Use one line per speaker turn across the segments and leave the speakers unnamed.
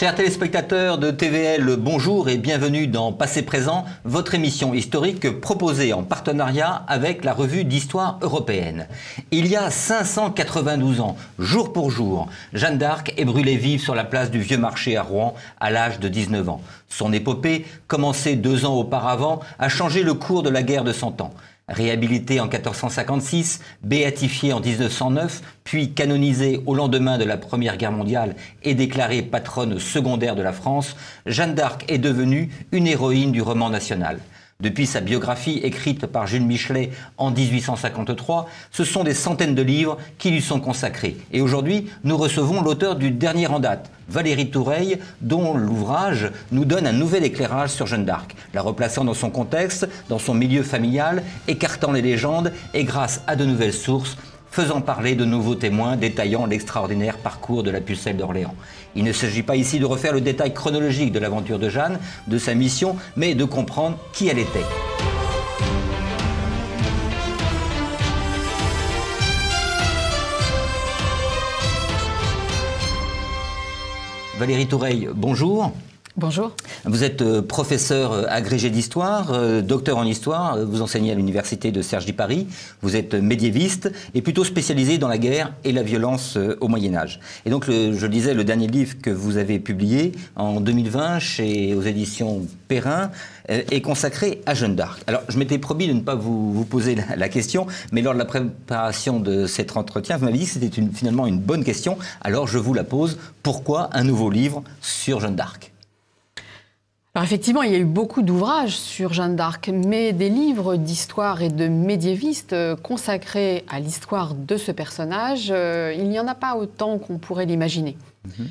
Chers téléspectateurs de TVL, bonjour et bienvenue dans Passé Présent, votre émission historique proposée en partenariat avec la revue d'histoire européenne. Il y a 592 ans, jour pour jour, Jeanne d'Arc est brûlée vive sur la place du Vieux Marché à Rouen à l'âge de 19 ans. Son épopée, commencée deux ans auparavant, a changé le cours de la guerre de Cent Ans réhabilité en 1456, béatifiée en 1909, puis canonisée au lendemain de la Première Guerre mondiale et déclarée patronne secondaire de la France, Jeanne d'Arc est devenue une héroïne du roman national. Depuis sa biographie écrite par Jules Michelet en 1853, ce sont des centaines de livres qui lui sont consacrés. Et aujourd'hui, nous recevons l'auteur du dernier en date, Valérie Toureille, dont l'ouvrage nous donne un nouvel éclairage sur Jeanne d'Arc, la replaçant dans son contexte, dans son milieu familial, écartant les légendes et grâce à de nouvelles sources, faisant parler de nouveaux témoins détaillant l'extraordinaire parcours de la pucelle d'Orléans. Il ne s'agit pas ici de refaire le détail chronologique de l'aventure de Jeanne, de sa mission, mais de comprendre qui elle était. Valérie Toureil, bonjour. Bonjour. Vous êtes euh, professeur euh, agrégé d'histoire, euh, docteur en histoire, vous enseignez à l'université de cergy Paris, vous êtes médiéviste et plutôt spécialisé dans la guerre et la violence au Moyen Âge. Et donc, je disais, le dernier livre que vous avez publié en 2020 chez aux éditions Perrin est consacré à Jeanne d'Arc. Alors, je m'étais promis de ne pas vous, poser la, question, mais lors de la préparation de cet entretien, vous m'avez dit que c'était une, finalement une bonne question. Alors, je vous la pose. Pourquoi un nouveau livre sur Jeanne d'Arc
effectivement, il y a eu beaucoup d'ouvrages sur Jeanne d'Arc, mais des livres d'histoire et de médiévistes euh, consacrés à l'histoire de ce personnage, euh, il n'y en a pas autant qu'on pourrait l'imaginer. Mhm.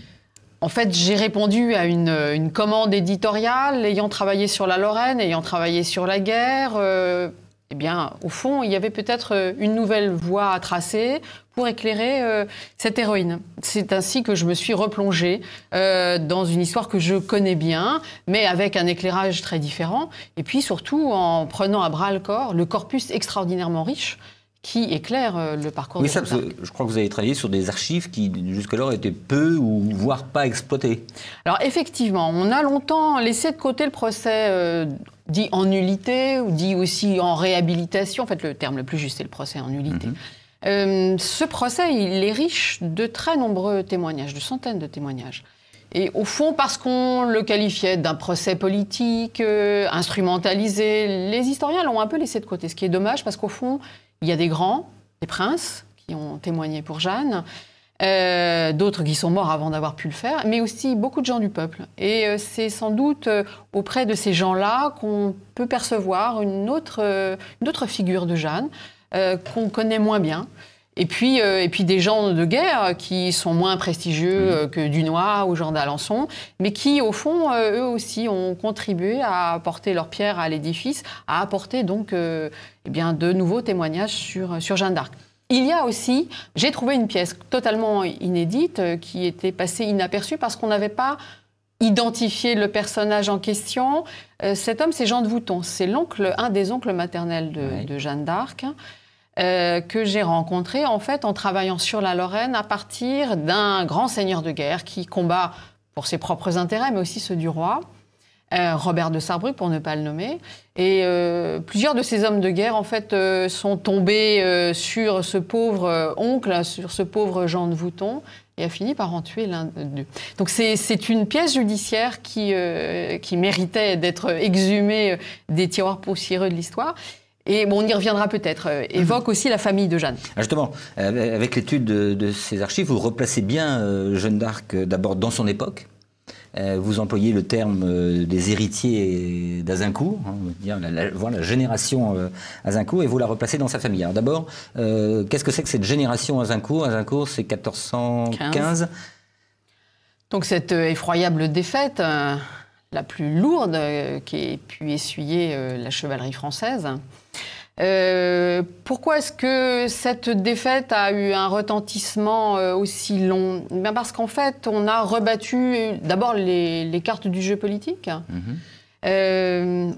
En fait, j'ai répondu à une, commande éditoriale, ayant travaillé sur la Lorraine, ayant travaillé sur la guerre. Euh, eh bien, au fond, il y avait peut-être une nouvelle voie à tracer pour éclairer euh, cette héroïne. C'est ainsi que je me suis replongée euh, dans une histoire que je connais bien, mais avec un éclairage très différent, et puis surtout en prenant à bras le corps le corpus extraordinairement riche qui éclaire euh, le parcours de ça, parce
je crois que vous avez travaillé sur des archives qui jusqu'alors étaient peu ou voire pas exploitées.
Alors effectivement, on a longtemps laissé de côté le procès dit en nullité ou dit aussi en réhabilitation. En fait, le terme le plus juste, est le procès en nullité. Mhm. Euh, ce procès, il est riche de très nombreux témoignages, de centaines de témoignages. Et au fond, parce qu'on le qualifiait d'un procès politique, euh, instrumentalisé, les historiens l'ont un peu laissé de côté, ce qui est dommage parce qu'au fond, il y a des grands, des princes, qui ont témoigné pour Jeanne, euh, d'autres qui sont morts avant d'avoir pu le faire, mais aussi beaucoup de gens du peuple. Et c'est sans doute auprès de ces gens-là qu'on peut percevoir une autre figure de Jeanne, euh, qu'on connaît moins bien. Et puis, euh, et puis des gens de guerre qui sont moins prestigieux mm. euh, que Dunois ou Jean d'Alençon, mais qui, au fond, eux aussi ont contribué à apporter leur pierre à l'édifice, à apporter donc eh bien, de nouveaux témoignages sur, sur Jeanne d'Arc. Il y a aussi, j'ai trouvé une pièce totalement inédite qui était passée inaperçue parce qu'on n'avait pas identifié le personnage en question. cet homme, c'est Jean de Vouton, c'est l'oncle, un des oncles maternels de Jeanne d'Arc. Euh, que j'ai rencontré en fait en travaillant sur la Lorraine à partir d'un grand seigneur de guerre qui combat pour ses propres intérêts mais aussi ceux du roi. Euh, Robert de Sarbruck pour ne pas le nommer. Et euh, plusieurs de ces hommes de guerre, en fait, sont tombés sur ce pauvre oncle, sur ce pauvre Jean de Vouton, et a fini par en tuer l'un d'eux. Donc c'est une pièce judiciaire qui, qui méritait d'être exhumée des tiroirs poussiéreux de l'histoire. Et on y reviendra peut-être. Euh, mhm. évoque aussi la famille de Jeanne.
Ah, justement, euh, avec l'étude de, ces archives, vous replacez bien euh, Jeanne d'Arc d'abord dans son époque. Vous employez le terme des héritiers d'Azincourt, hein, la, la, voilà, génération Azincourt, et vous la replacez dans sa famille. Alors d'abord, qu'est-ce que c'est que cette génération Azincourt Azincourt, c'est 1415.
Donc cette effroyable défaite, la plus lourde euh, qu'ait pu essuyer euh, la chevalerie française. Euh, pourquoi est-ce que cette défaite a eu un retentissement aussi long eh Bien Parce qu'en fait, on a rebattu d'abord les, cartes du jeu politique. Mhm.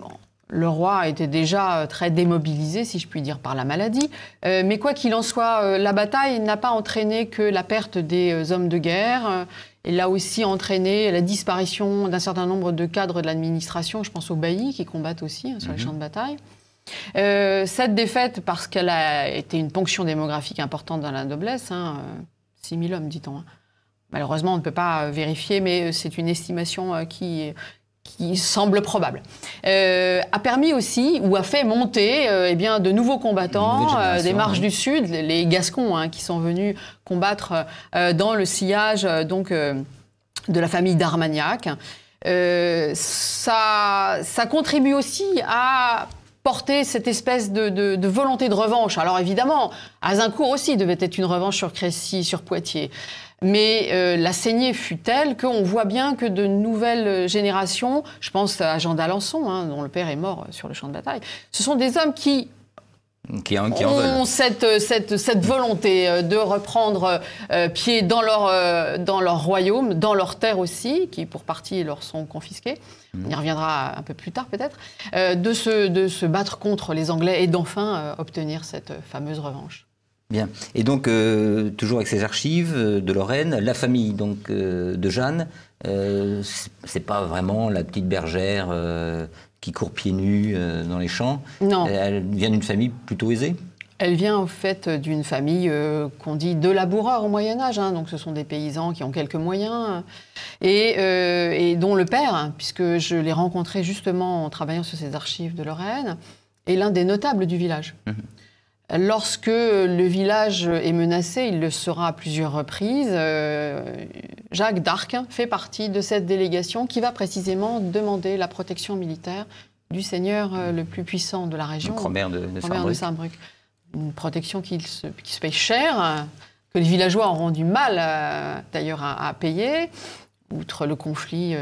le roi était déjà très démobilisé, si je puis dire, par la maladie. mais quoi qu'il en soit, la bataille n'a pas entraîné que la perte des hommes de guerre, et a aussi entraîné la disparition d'un certain nombre de cadres de l'administration, je pense aux baillis qui combattent aussi hein, sur les mhm. champs de bataille. Euh, cette défaite, parce qu'elle a été une ponction démographique importante dans la noblesse, hein, 6 euh, hommes, dit-on. Hein. Malheureusement, on ne peut pas vérifier, mais euh, c'est une estimation qui, qui semble probable, euh, a permis aussi ou a fait monter euh, eh bien, de nouveaux combattants euh, des marches du Sud, les, Gascons hein, qui sont venus combattre dans le sillage donc, de la famille d'Armagnac. ça, ça contribue aussi à porter cette espèce de, de, volonté de revanche. Alors évidemment, Azincourt aussi devait être une revanche sur Crécy, sur Poitiers. Mais euh, la saignée fut telle qu'on voit bien que de nouvelles générations, je pense à Jean d'Alençon, hein, dont le père est mort euh, sur le champ de bataille, ce sont des hommes qui
ont
cette, euh, volonté de reprendre pied dans leur, royaume, dans leurs terres aussi, qui pour partie leur sont confisquées. Mmh. On y reviendra un peu plus tard peut-être, de se battre contre les Anglais et d'enfin obtenir cette fameuse revanche.
Bien. Et donc, euh, toujours avec ces archives euh, de Lorraine, la famille donc euh, de Jeanne, ce c'est pas vraiment la petite bergère qui court pieds nus dans les champs. Non. Elle, vient d'une famille plutôt aisée.
Elle vient en fait d'une famille qu'on dit de laboureurs au Moyen Âge. Hein. donc, ce sont des paysans qui ont quelques moyens et, dont le père, hein, puisque je l'ai rencontré justement en travaillant sur ces archives de Lorraine, est l'un des notables du village. Mhm. Lorsque le village est menacé, il le sera à plusieurs reprises, euh, Jacques d'Arc fait partie de cette délégation qui va précisément demander la protection militaire du seigneur euh, le plus puissant de la région, le de, de saint Une protection qui se, paye cher, euh, que les villageois ont rendu mal d'ailleurs à, payer, outre le conflit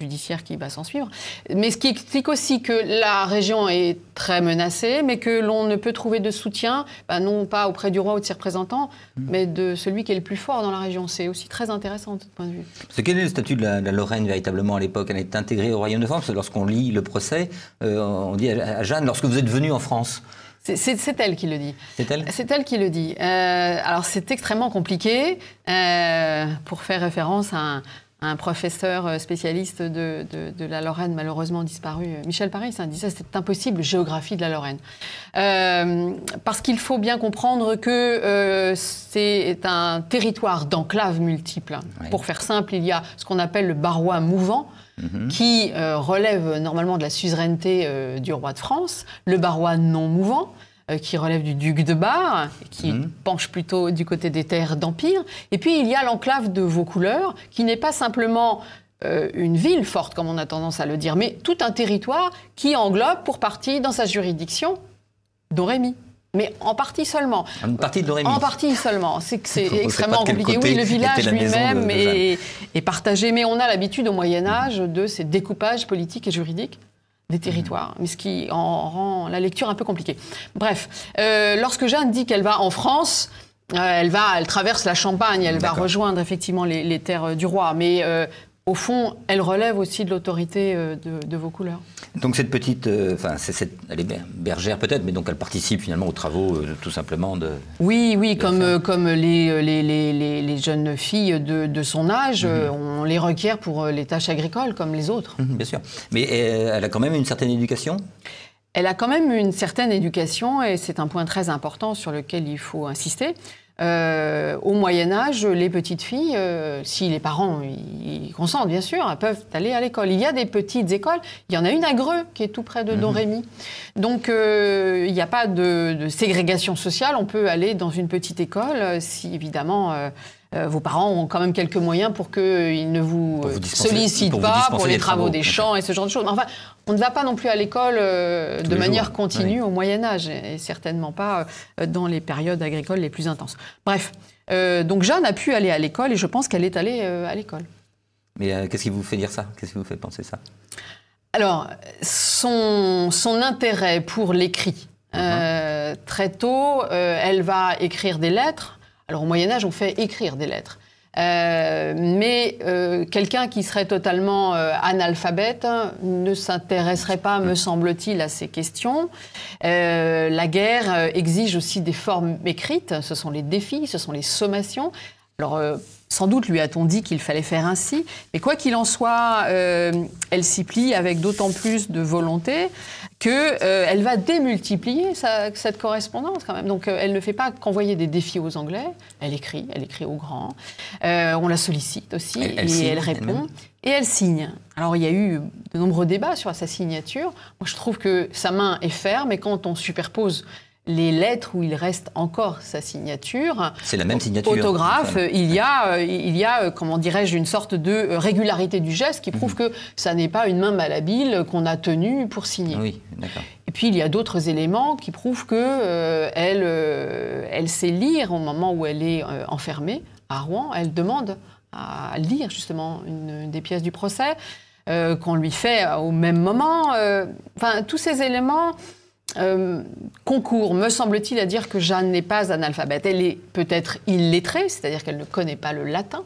judiciaire qui va s'en suivre. Mais ce qui explique aussi que la région est très menacée, mais que l'on ne peut trouver de soutien, bah, non pas auprès du roi ou de ses représentants, hmm. mais de celui qui est le plus fort dans la région. C'est aussi très intéressant de ce point de vue.
quel est le statut de la, Lorraine véritablement à l'époque Elle est intégrée au Royaume de France. Lorsqu'on lit le procès, euh, on dit à, Jeanne, lorsque vous êtes venue en France, c'est elle qui le dit. C'est elle C'est elle qui
le dit. Euh, alors c'est extrêmement compliqué euh, pour faire référence à un, un professeur euh, spécialiste de, la Lorraine, malheureusement disparu, euh, Michel Paris, disait c'est impossible, géographie de la Lorraine. Euh, parce qu'il faut bien comprendre que c'est un territoire d'enclaves multiples. Pour faire simple, il y a ce qu'on appelle le barrois mouvant, mhm. qui relève normalement de la suzeraineté du roi de France, le barrois non mouvant, euh, qui relève du duc de Bar, qui mmh. penche plutôt du côté des terres d'Empire. Et puis il y a l'enclave de Vaucouleurs, qui n'est pas simplement euh, une ville forte, comme on a tendance à le dire, mais tout un territoire qui englobe pour partie dans sa juridiction Dorémy. Mais en partie seulement. partie de En partie seulement. C'est c'est extrêmement compliqué. Oui, le village lui-même est, partagé. Mais on a l'habitude au Moyen-Âge de ces découpages politiques et juridiques des mm. territoires, mais ce qui en rend la lecture un peu compliquée. Bref, euh, lorsque Jeanne dit qu'elle va en France, euh, elle va, elle traverse la Champagne, elle va rejoindre effectivement les, terres du roi, mais euh, au fond, elle relève aussi de l'autorité euh, de, vos couleurs.
Donc cette petite, euh, enfin, elle est bergère peut-être, mais donc elle participe finalement aux travaux euh, tout simplement de.
Oui, oui, comme, les, jeunes filles de, son âge, mhm. on les requiert pour les tâches agricoles comme les autres.
Mhm, bien sûr, mais elle a quand même une certaine éducation.
Elle a quand même une certaine éducation et c'est un point très important sur lequel il faut insister. Euh, au Moyen Âge, les petites filles, euh, si les parents y consentent bien sûr, peuvent aller à l'école. Il y a des petites écoles. Il y en a une à Greux qui est tout près de mhm. Don Donc euh, il n'y a pas de, de, ségrégation sociale. On peut aller dans une petite école si évidemment euh, vos parents ont quand même quelques moyens pour qu'ils euh, ne vous, euh, sollicitent pas pour les travaux, des champs et ce genre de choses. Enfin, on ne va pas non plus à l'école de manière continue au Moyen Âge, et, certainement pas dans les périodes agricoles les plus intenses. Bref, donc Jeanne a pu aller à l'école, et je pense qu'elle est allée à l'école.
Mais qu'est-ce qui vous fait dire ça Qu'est-ce qui vous fait penser ça
Alors, son, intérêt pour l'écrit. Uh-huh. très tôt, elle va écrire des lettres alors au Moyen Âge, on fait écrire des lettres. Euh, mais euh, quelqu'un qui serait totalement euh, analphabète hein, ne s'intéresserait pas, me semble-t-il, à ces questions. la guerre exige aussi des formes écrites, ce sont les défis, ce sont les sommations. Alors, euh, sans doute lui a-t-on dit qu'il fallait faire ainsi, mais quoi qu'il en soit, euh, elle s'y plie avec d'autant plus de volonté qu'elle euh, elle va démultiplier cette correspondance quand même. Donc elle ne fait pas qu'envoyer des défis aux Anglais, elle écrit, elle écrit aux grands, on la sollicite aussi et elle répond. et elle signe. Alors il y a eu de nombreux débats sur sa signature. Moi je trouve que sa main est ferme et quand on superpose les lettres où il reste encore sa signature.
C'est la même signature. Autographe,
il y a, euh, il y a euh, comment dirais-je, une sorte de euh, régularité du geste qui prouve mhm. que ça n'est pas une main malhabile qu'on a tenue pour signer.
Oui, d'accord.
Et puis il y a d'autres éléments qui prouvent que elle, elle sait lire au moment où elle est enfermée à Rouen. Elle demande à lire justement une des pièces du procès qu'on lui fait au même moment. Enfin, tous ces éléments euh, concours, me semble-t-il, à dire que Jeanne n'est pas analphabète. Elle est peut-être illettrée, c'est-à-dire qu'elle ne connaît pas le latin,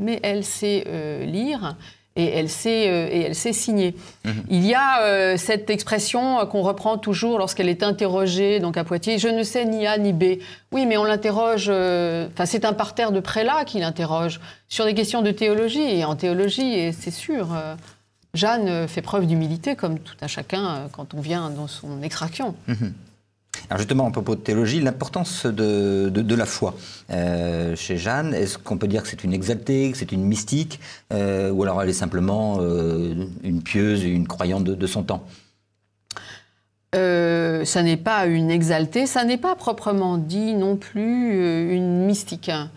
mais elle sait euh, lire et elle sait, euh, et elle sait signer. Mhm. Il y a cette expression qu'on reprend toujours lorsqu'elle est interrogée, donc à Poitiers, je ne sais ni A ni B. Oui, mais on l'interroge, enfin c'est un parterre de prélats qui l'interroge sur des questions de théologie, et en théologie, et c'est sûr. Jeanne fait preuve d'humilité, comme tout un chacun euh, quand on vient dans son extraction.
Mhm. Alors justement, en propos de théologie, l'importance de, de, la foi euh, chez Jeanne, est-ce qu'on peut dire que c'est une exaltée, que c'est une mystique, euh, ou alors elle est simplement une pieuse, une croyante de, de son temps
ça n'est pas une exaltée, ça n'est pas proprement dit non plus une mystique. Hein.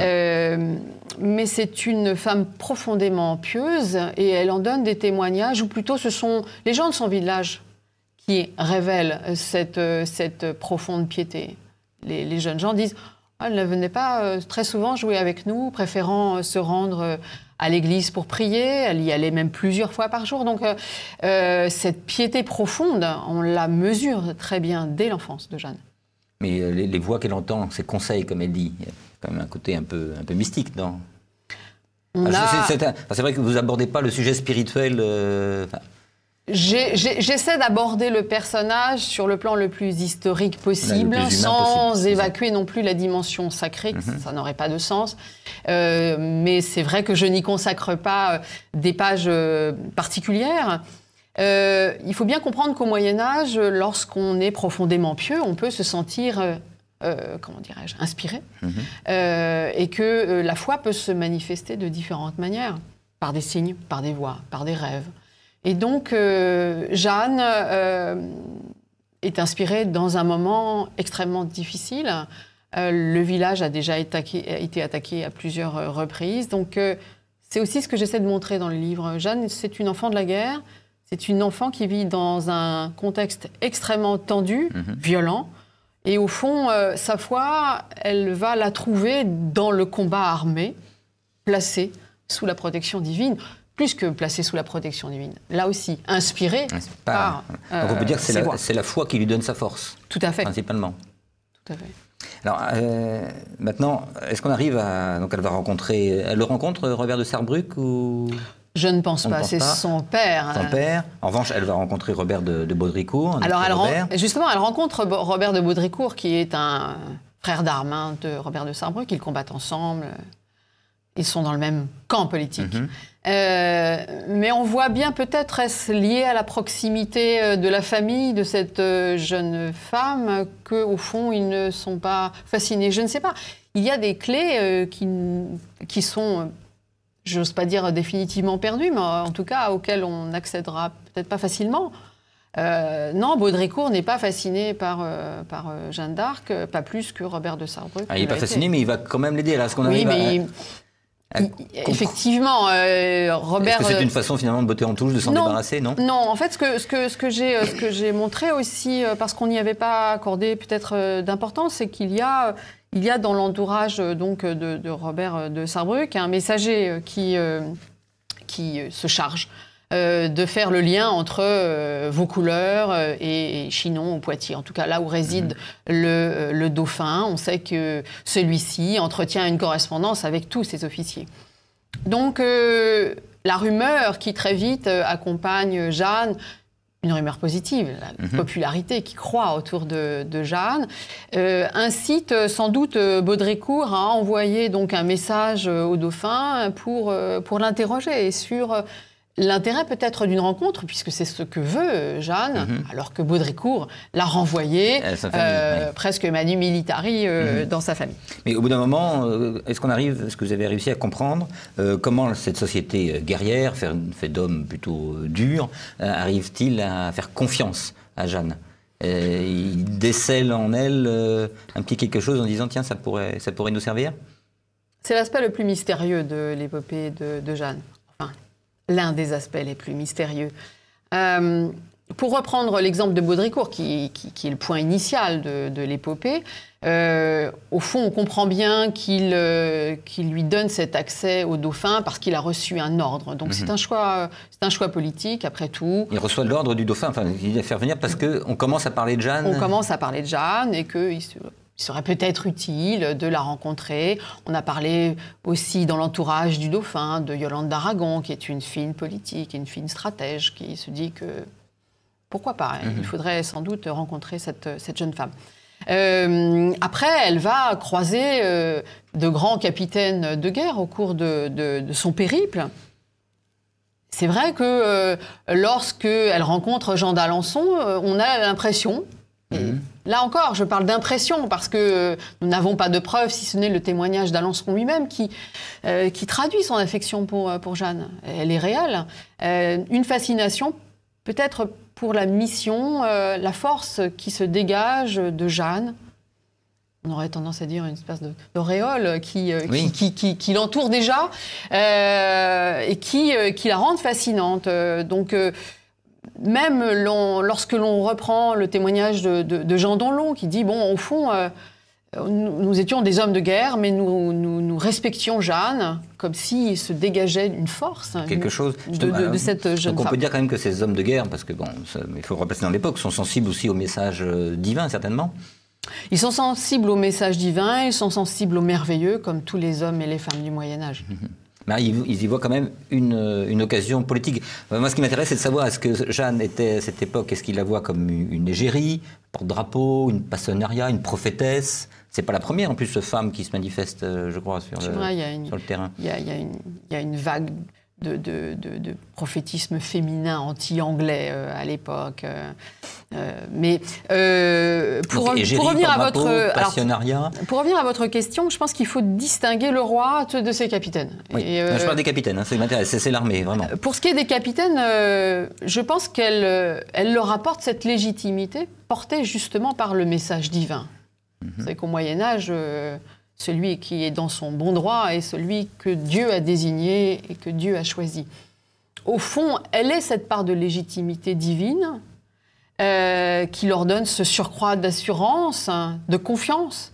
Euh, mais c'est une femme profondément pieuse et elle en donne des témoignages, ou plutôt ce sont les gens de son village qui révèlent cette, cette profonde piété. Les, jeunes gens disent ah, Elle ne venait pas euh, très souvent jouer avec nous, préférant euh, se rendre à l'église pour prier, elle y allait même plusieurs fois par jour. Donc cette piété profonde, on la mesure très bien dès l'enfance de Jeanne.
Mais les voix qu'elle entend, ses conseils, comme elle dit, quand même un côté un peu, un peu mystique dans. Ah, c'est vrai que vous n'abordez pas le sujet spirituel. Euh,
j'essaie d'aborder le personnage sur le plan le plus historique possible, sans évacuer non plus la dimension sacrée, mhm. ça n'aurait pas de sens. Euh, mais c'est vrai que je n'y consacre pas euh, des pages particulières. il faut bien comprendre qu'au Moyen Âge, lorsqu'on est profondément pieux, on peut se sentir euh, comment dirais-je, inspiré, mhm. euh, et que euh, la foi peut se manifester de différentes manières, par des signes, par des voix, par des rêves. Et donc, Jeanne est inspirée dans un moment extrêmement difficile. le village a déjà été attaqué à plusieurs reprises. Donc, c'est aussi ce que j'essaie de montrer dans le livre. Jeanne, c'est une enfant de la guerre, c'est une enfant qui vit dans un contexte extrêmement tendu, mhm. violent, et au fond, euh, sa foi, elle va la trouver dans le combat armé, placé sous la protection divine plus que placé sous la protection divine. Là aussi, inspiré ah, par. Euh, on peut dire que c'est
la, la, foi qui lui donne sa force. Tout à fait. Principalement. Tout à fait. Alors, euh, maintenant, est-ce qu'on arrive à. Donc, elle va rencontrer. Elle le rencontre, Robert de Sarrebruck ou... Je ne pense pas, c'est son père. Son euh. père. En revanche, elle va rencontrer Robert de, Baudricourt. Alors,
justement, elle rencontre Robert de Baudricourt, qui est un frère d'armes hein, de Robert de Sarbreu, qu'ils combattent ensemble. Ils sont dans le même camp politique. Mhm. Euh, mais on voit bien peut-être, est-ce lié à la proximité euh, de la famille de cette jeune femme, qu'au fond, ils ne sont pas fascinés Je ne sais pas. Il y a des clés qui, qui sont j'ose pas dire définitivement perdu, mais en tout cas auquel on n'accédera peut-être pas facilement. Euh, non, Baudricourt n'est pas fasciné par, euh, euh, Jeanne d'Arc, pas plus que Robert de Sarbreu. Ah, – il n'est pas fasciné, mais
il va quand même l'aider. Là, ce qu'on oui, mais
effectivement, Robert. est c'est une
façon finalement de botter en touche, de s'en débarrasser, non
Non, en fait, ce que j'ai montré aussi, parce qu'on n'y avait pas accordé peut-être d'importance, c'est qu'il y a il y a dans l'entourage euh, donc euh, de, de, Robert euh, de Sarrebruck un messager qui, qui se charge de faire le lien entre vos couleurs et, Chinon au Poitiers. En tout cas, là où réside mhm. le, le, dauphin, on sait que celui-ci entretient une correspondance avec tous ses officiers. Donc, la rumeur qui très vite accompagne Jeanne une rumeur positive, la mhm. popularité qui croît autour de, Jeanne, euh, incite euh, sans doute euh, Baudricourt à envoyer donc un message au dauphin pour, pour l'interroger sur L'intérêt peut-être d'une rencontre, puisque c'est ce que veut euh, Jeanne, mhm. alors que Baudricourt l'a renvoyé eh, euh, presque manu militari euh, mhm.
dans sa famille. Mais au bout d'un moment, est-ce qu'on arrive, est-ce que vous avez réussi à comprendre comment cette société guerrière, fait d'hommes plutôt durs, arrive-t-il à faire confiance à Jeanne Il décèle en elle un petit quelque chose en disant tiens, ça pourrait, ça pourrait nous servir
C'est l'aspect le plus mystérieux de l'épopée de Jeanne l'un des aspects les plus mystérieux. Euh, pour reprendre l'exemple de Baudricourt, qui, est le point initial de, l'épopée, euh, au fond, on comprend bien euh, qu'il lui donne cet accès au dauphin parce qu'il a reçu un ordre. Donc c'est mhm. un, choix, un choix politique, après tout.
Il reçoit l'ordre du dauphin, enfin, il va faire venir parce qu'on commence à parler de Jeanne. On commence
à parler de Jeanne et que… se il serait peut-être utile de la rencontrer. On a parlé aussi dans l'entourage du dauphin de Yolande d'Aragon, qui est une fine politique, une fine stratège, qui se dit que pourquoi pas, hein, il mhm. faudrait sans doute rencontrer cette, jeune femme. Euh, après, elle va croiser euh, de grands capitaines de guerre au cours de, son périple. C'est vrai que lorsqu'elle euh, lorsque elle rencontre Jean d'Alençon, on a l'impression, Là encore, je parle d'impression parce que euh, nous n'avons pas de preuves, si ce n'est le témoignage d'Alençon lui-même qui, euh, traduit son affection euh, pour, Jeanne. Elle est réelle. une fascination peut-être pour la mission, la force qui se dégage de Jeanne. On aurait tendance à dire une espèce d'auréole qui, qui, qui l'entoure déjà et qui, la rende fascinante. donc même lorsque l'on reprend le témoignage de, Jean Donlon, qui dit, bon, au fond, euh, nous, étions des hommes de guerre, mais nous, respections Jeanne, comme s'il se dégageait une force. Quelque chose de, cette jeune donc on peut dire quand
même que ces hommes de guerre, parce que bon, il faut repasser dans l'époque, sont sensibles aussi au message euh, divin, certainement.
Ils sont sensibles au message divin, ils sont sensibles au merveilleux, comme tous les hommes et les femmes du Moyen Âge.
Mhm. Mais ils, y voient quand même une, une occasion politique. Euh, moi, ce qui m'intéresse, c'est de savoir est-ce que Jeanne était à cette époque, est-ce qu'il la voit comme une égérie, porte-drapeau, une passionnariat, une prophétesse c'est pas la première en plus, femme qui se manifeste, euh, je crois, sur, le, terrain. sur terrain. Il
y a une vague de, de, prophétisme féminin anti-anglais euh, à l'époque. Euh, euh, mais
pour, revenir à votre
pour revenir à votre question, je pense qu'il faut distinguer le roi de ses capitaines. Et, je parle des
capitaines, hein, c'est l'armée vraiment.
Pour ce qui est des capitaines, je pense qu'elle elle leur apporte cette légitimité portée justement par le message divin. Mhm. C'est qu'au Moyen Âge celui qui est dans son bon droit et celui que Dieu a désigné et que Dieu a choisi. Au fond, elle est cette part de légitimité divine euh, qui leur donne ce surcroît d'assurance, hein, de confiance.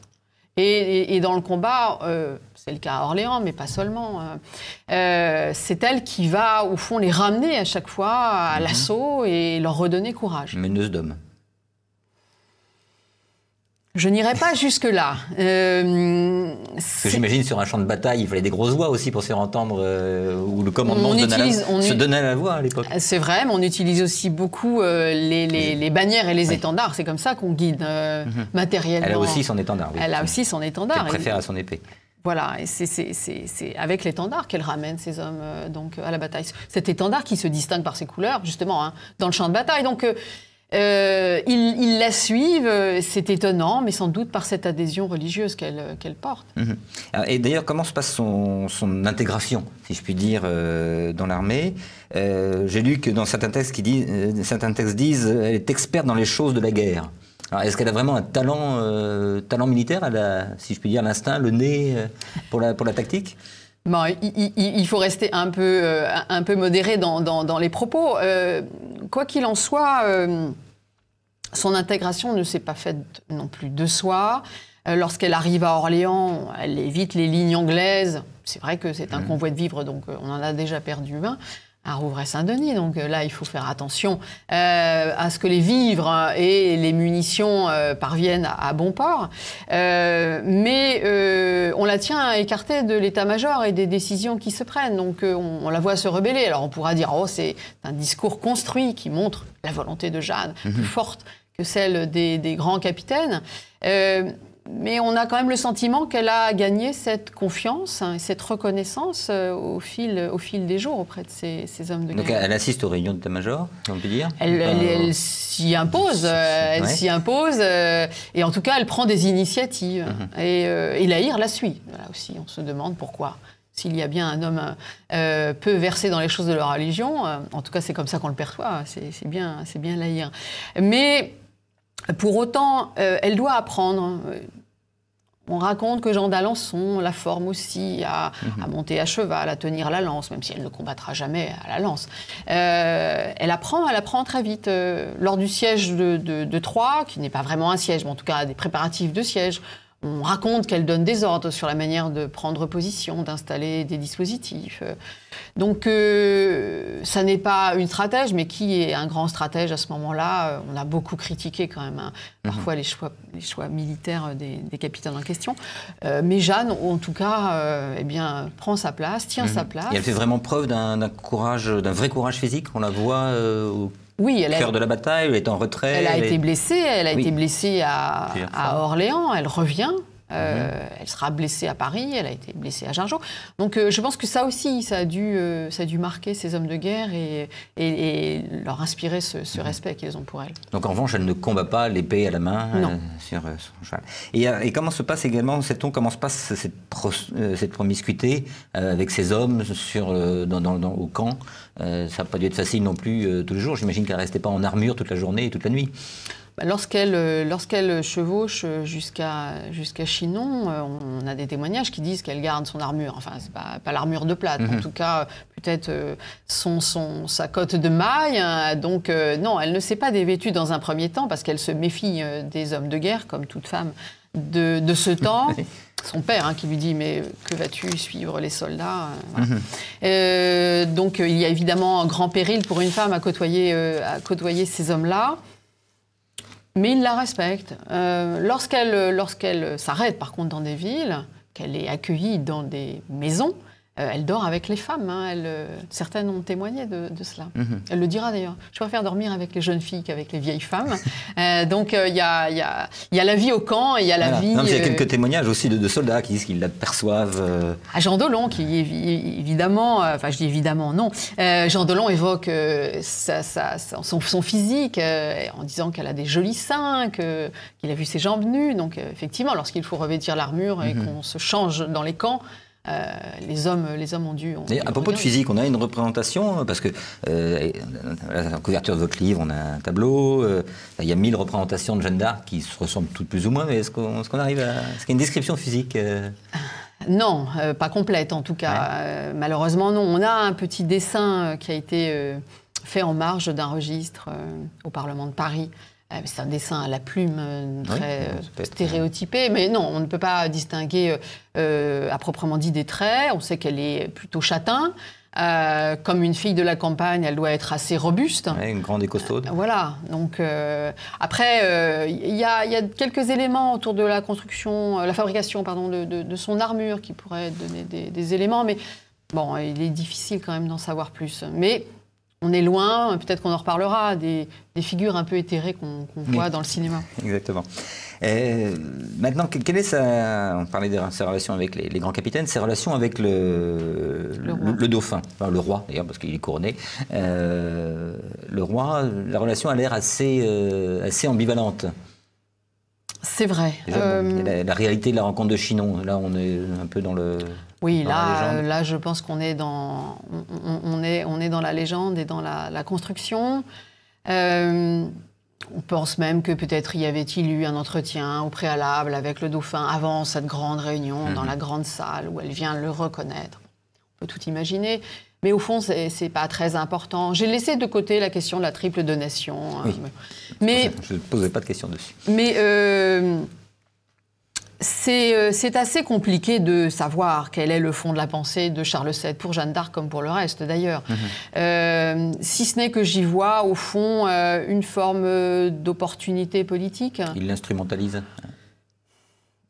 Et, dans le combat, euh, c'est le cas à Orléans, mais pas seulement, hein, euh, c'est elle qui va, au fond, les ramener à chaque fois à mhm. l'assaut et leur redonner courage.
Meneuse d'hommes.
Je n'irai pas jusque-là. Euh,
J'imagine sur un champ de bataille, il fallait des grosses voix aussi pour se faire entendre, euh, le commandement se, donnait la, se, donnait la, voix à l'époque.
Euh, c'est vrai, mais on utilise aussi beaucoup euh, les, les, les, bannières et les étendards. C'est comme ça qu'on guide euh, mhm. matériellement. Elle a aussi
son étendard. Elle a
aussi son étendard. Elle préfère à son épée. Voilà, c'est avec l'étendard qu'elle ramène ses hommes donc à la bataille. Cet étendard qui se distingue par ses couleurs, justement, hein, dans le champ de bataille. Donc euh, ils, la suivent, c'est étonnant, mais sans doute par cette adhésion religieuse qu'elle qu'elle porte.
Mhm. Ah, et d'ailleurs, comment se passe son, son, intégration, si je puis dire, euh, dans l'armée euh, J'ai lu que dans certains textes, qui disent, certains textes disent elle est experte dans les choses de la guerre. est-ce qu'elle a vraiment un talent, talent militaire si je puis dire, l'instinct, le nez pour, la, pour la tactique
Bon, il, faut rester un peu, un peu modéré dans, dans, les propos. quoi qu'il en soit, son intégration ne s'est pas faite non plus de soi. Euh, lorsqu'elle arrive à Orléans, elle évite les lignes anglaises. C'est vrai que c'est un convoi de vivres, donc euh, on en a déjà perdu un à Rouvray-Saint-Denis. Donc euh, là, il faut faire attention à ce que les vivres et les munitions parviennent à, bon port. mais on la tient écartée de l'état-major et des décisions qui se prennent. Donc on, la voit se rebeller. Alors on pourra dire, oh, c'est un discours construit qui montre la volonté de Jeanne mhm. plus forte que celle des, grands capitaines. Euh, mais on a quand même le sentiment qu'elle a gagné cette confiance, hein, et cette reconnaissance euh, au, fil, au fil des jours auprès de ces, hommes de guerre. Donc elle
assiste aux réunions de d'état-major, on peut dire Elle, s'y
impose, elle s'y impose, euh, et en tout cas elle prend des initiatives. Mhm. Et, et la suit. Là aussi, on se demande pourquoi. S'il y a bien un homme peu versé dans les choses de leur religion, en tout cas c'est comme ça qu'on le perçoit, c'est bien, bien l'AIR. Mais pour autant, euh, elle doit apprendre. Euh, on raconte que Jean d'Alençon la forme aussi mhm. à, monter à cheval, à tenir la lance, même si elle ne combattra jamais à la lance. Euh, elle apprend, elle apprend très vite. lors du siège de, de Troyes, qui n'est pas vraiment un siège, mais en tout cas des préparatifs de siège, on raconte qu'elle donne des ordres sur la manière de prendre position, d'installer des dispositifs. Donc, euh, ça n'est pas une stratège, mais qui est un grand stratège à ce moment-là euh, On a beaucoup critiqué quand même, hein, mhm. parfois les, choix, militaires des, capitaines en question. Euh, mais Jeanne, en tout cas, eh bien, prend sa place, tient sa mhm. place. elle fait
vraiment preuve d'un courage, d'un vrai courage physique. On la voit au
oui, elle cœur de
la bataille, elle est en retrait. Elle a été
blessée, elle a été blessée à, à Orléans, elle revient. Ah euh, elle sera blessée à Paris, elle a été blessée à Gingeau. Donc euh, je pense que ça aussi, ça a dû, euh, ça dû marquer ces hommes de guerre et, et, leur inspirer ce, mhm. respect qu'ils ont pour elle.
Donc en revanche, elle ne combat pas l'épée à la main sur son cheval. Et, et, comment se passe également, sait-on, comment se passe cette, promiscuité avec ces hommes sur, au camp Ça n'a pas dû être facile non plus tous les jours. J'imagine qu'elle ne restait pas en armure toute la journée et toute la nuit. Bah,
lorsqu'elle euh, lorsqu'elle
chevauche euh, jusqu'à jusqu'à Chinon,
euh, on a des témoignages qui disent qu'elle garde son armure. Enfin, c'est pas, pas l'armure de plate, en mhm. tout cas, peut-être son, son, sa cote de maille. Hein. Donc, non, elle ne s'est pas dévêtue dans un premier temps parce qu'elle se méfie des hommes de guerre, comme toute femme de, de ce temps. son père hein, qui lui dit mais que vas-tu suivre les soldats mhm. donc il y a évidemment un grand péril pour une femme à côtoyer à côtoyer ces hommes là mais il la respecte, euh, lorsqu'elle euh, lorsqu'elle s'arrête, par contre, dans des villes, qu'elle est accueillie dans des maisons, euh, elle dort avec les femmes. Hein. elle, euh, certaines ont témoigné de, cela. Mhm. Elle le dira d'ailleurs. Je préfère dormir avec les jeunes filles qu'avec les vieilles femmes. Euh, donc il y a, la vie au camp et il y a la vie. il y a quelques
témoignages aussi de, soldats qui disent qu'ils l'aperçoivent.
Jean Dolon, qui évidemment, enfin je dis évidemment non, Jean Dolon évoque sa, son, physique en disant qu'elle a des jolis seins, qu'il a vu ses jambes nues. Donc effectivement, lorsqu'il faut revêtir l'armure et mhm. qu'on se change dans les camps, euh, les hommes, les hommes ont dû.
à propos de physique, on a une représentation hein, parce que euh, la couverture de votre livre, on a un tableau. Euh, il y a mille représentations de Jeanne d'Arc qui se ressemblent toutes plus ou moins. Mais est-ce qu'on arrive à ce qu'il y a une description physique
Non, pas complète en tout cas. malheureusement, non. On a un petit dessin qui a été fait en marge d'un registre au Parlement de Paris ah, c'est un dessin à la plume euh, très euh, stéréotypé, mais non, on ne peut pas distinguer euh, à proprement dit des traits. On sait qu'elle est plutôt châtain. comme une fille de la campagne, elle doit être assez robuste.
une grande et costaude.
voilà. Donc après, il y, a quelques éléments autour de la construction, la fabrication, pardon, de, son armure qui pourraient donner des, des, éléments, mais bon, il est difficile quand même d'en savoir plus. Mais on est loin, peut-être qu'on en reparlera, des, figures un peu éthérées qu'on voit dans le cinéma.
Exactement. maintenant, est On parlait de ses relations avec les, grands capitaines, ses relations avec le, le, dauphin, le roi d'ailleurs, parce qu'il est couronné. Euh, le roi, la relation a l'air assez, euh, assez ambivalente.
C'est vrai. Euh,
la, réalité de la rencontre de Chinon, là on est un peu dans le...
Oui, là, euh, là, je pense qu'on est dans, on, est, on est dans la légende et dans la, construction. Euh, on pense même que peut-être y avait-il eu un entretien au préalable avec le dauphin avant cette grande réunion dans mhm. la grande salle où elle vient le reconnaître. On peut tout imaginer. Mais au fond, ce n'est pas très important. J'ai laissé de côté la question de la triple donation. Hein. Mais,
je ne posais pas de question dessus.
Mais euh, euh, c'est assez compliqué de savoir quel est le fond de la pensée de Charles VII, pour Jeanne d'Arc comme pour le reste d'ailleurs. Mhm. Euh, si ce n'est que j'y vois, au fond, euh, une forme d'opportunité politique.
Il l'instrumentalise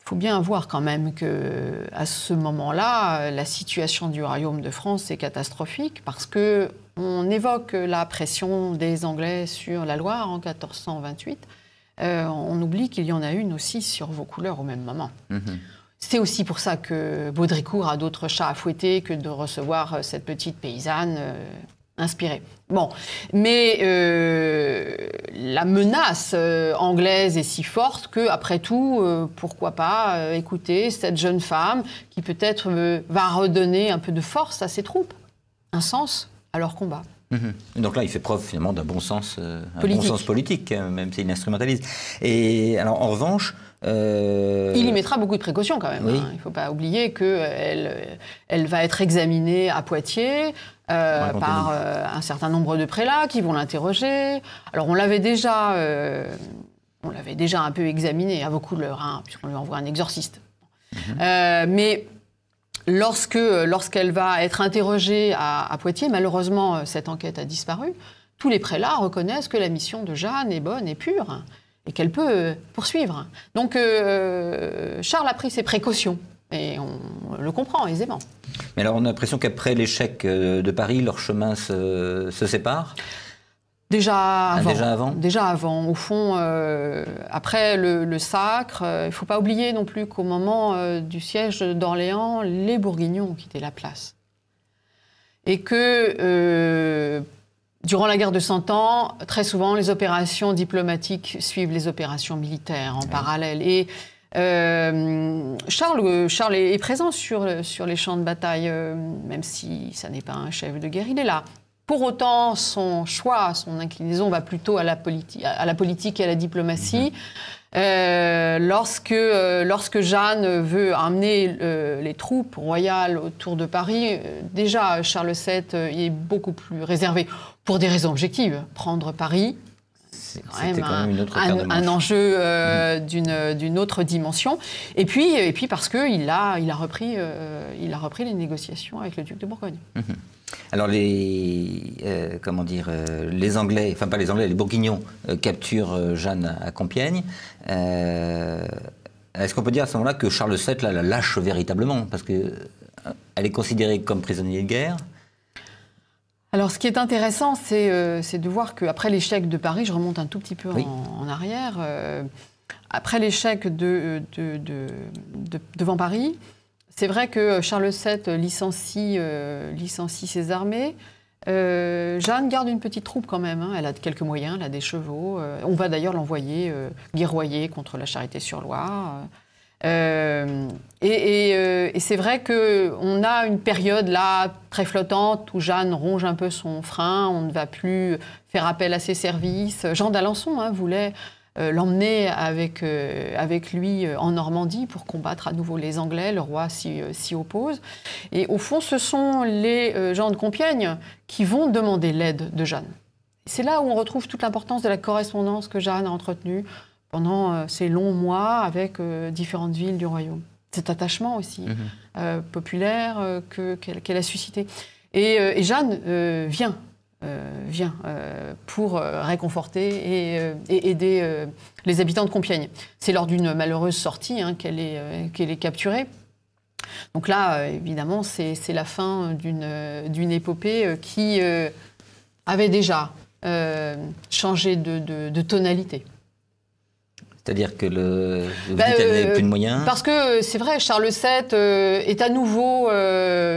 il faut bien voir quand même que à ce moment-là, la situation du royaume de France est catastrophique parce que on évoque la pression des Anglais sur la Loire en 1428. Euh, on oublie qu'il y en a une aussi sur vos couleurs au même moment. Mhm. C'est aussi pour ça que Baudricourt a d'autres chats à fouetter que de recevoir euh, cette petite paysanne euh, inspirée. Bon, mais la menace anglaise est si forte que, après tout, pourquoi pas écouter cette jeune femme qui peut-être va redonner un peu de force à ses troupes, un sens à leur combat.
Mhm. Donc là, il fait preuve finalement d'un bon sens, politique. Euh, un bon sens politique, hein, même s'il instrumentalise. Et alors, en revanche, euh, Il y mettra
beaucoup de précautions quand même. Hein. Il ne faut pas oublier qu'elle euh, elle va être examinée à Poitiers par un certain nombre de prélats qui vont l'interroger. Alors on l'avait déjà, on l'avait déjà un peu examinée à beaucoup de hein, puisqu'on lui envoie un exorciste. Mhm. mais euh, lorsqu'elle va être interrogée à, Poitiers, malheureusement euh, cette enquête a disparu, tous les prélats reconnaissent que la mission de Jeanne est bonne et pure et qu'elle peut euh, poursuivre. Donc Charles a pris ses précautions. Et on le comprend aisément.
Mais alors on a l'impression qu'après l'échec de Paris, leur chemin se, se sépare ah, déjà avant. Déjà avant. Au
fond, euh, après le, sacre, euh, il ne faut pas oublier non plus qu'au moment euh, du siège d'Orléans, les Bourguignons ont quitté la place. Et que durant la guerre de Cent Ans, très souvent, les opérations diplomatiques suivent les opérations militaires en parallèle. Et Charles, Charles est présent sur, sur les champs de bataille, même si ça n'est pas un chef de guerre, il est là. Pour autant, son choix, son inclinaison va plutôt à la, à la politique et à la diplomatie. Mhm. Euh, lorsque, euh, lorsque Jeanne veut amener euh, les troupes royales autour de Paris, déjà Charles VII est beaucoup plus réservé pour des raisons objectives. Prendre Paris, c'est quand, même, un, enjeu mhm. d'une autre dimension. Et puis, et puis parce qu'il a, il a, repris, a repris les négociations avec le duc de Bourgogne.
Mhm. Alors les euh, comment dire euh, les Anglais, enfin pas les Anglais, les Bourguignons euh, capturent Jeanne à Compiègne. Est-ce qu'on peut dire à ce moment-là que Charles VII la lâche véritablement parce que elle est considérée comme prisonnier de guerre
alors, ce qui est intéressant, c'est de voir qu'après l'échec de Paris, je remonte un tout petit peu en, arrière, après l'échec devant Paris, c'est vrai que Charles VII licencie, euh, licencie ses armées. Euh, Jeanne garde une petite troupe quand même. Hein. Elle a quelques moyens, elle a des chevaux. Euh. on va d'ailleurs l'envoyer guerroyer contre la charité sur Loire. et, c'est vrai qu'on a une période là très flottante où Jeanne ronge un peu son frein, on ne va plus faire appel à ses services. Jean d'Alençon hein, voulait euh, l'emmener avec, euh, avec lui euh, en Normandie pour combattre à nouveau les Anglais. Le roi s'y oppose. Et au fond, ce sont les gens de Compiègne qui vont demander l'aide de Jeanne. C'est là où on retrouve toute l'importance de la correspondance que Jeanne a entretenue pendant ces longs mois avec différentes villes du royaume. Cet attachement aussi mhm. populaire qu'elle a suscité. et Jeanne vient euh, vient euh, pour euh, réconforter et, aider les habitants de Compiègne. C'est lors d'une malheureuse sortie hein, qu'elle est, capturée. Donc là, évidemment, c'est la fin d'une épopée qui avait déjà changé de, tonalité.
C'est-à-dire que le, bah, n'avait plus de Parce
que c'est vrai, Charles VII est à nouveau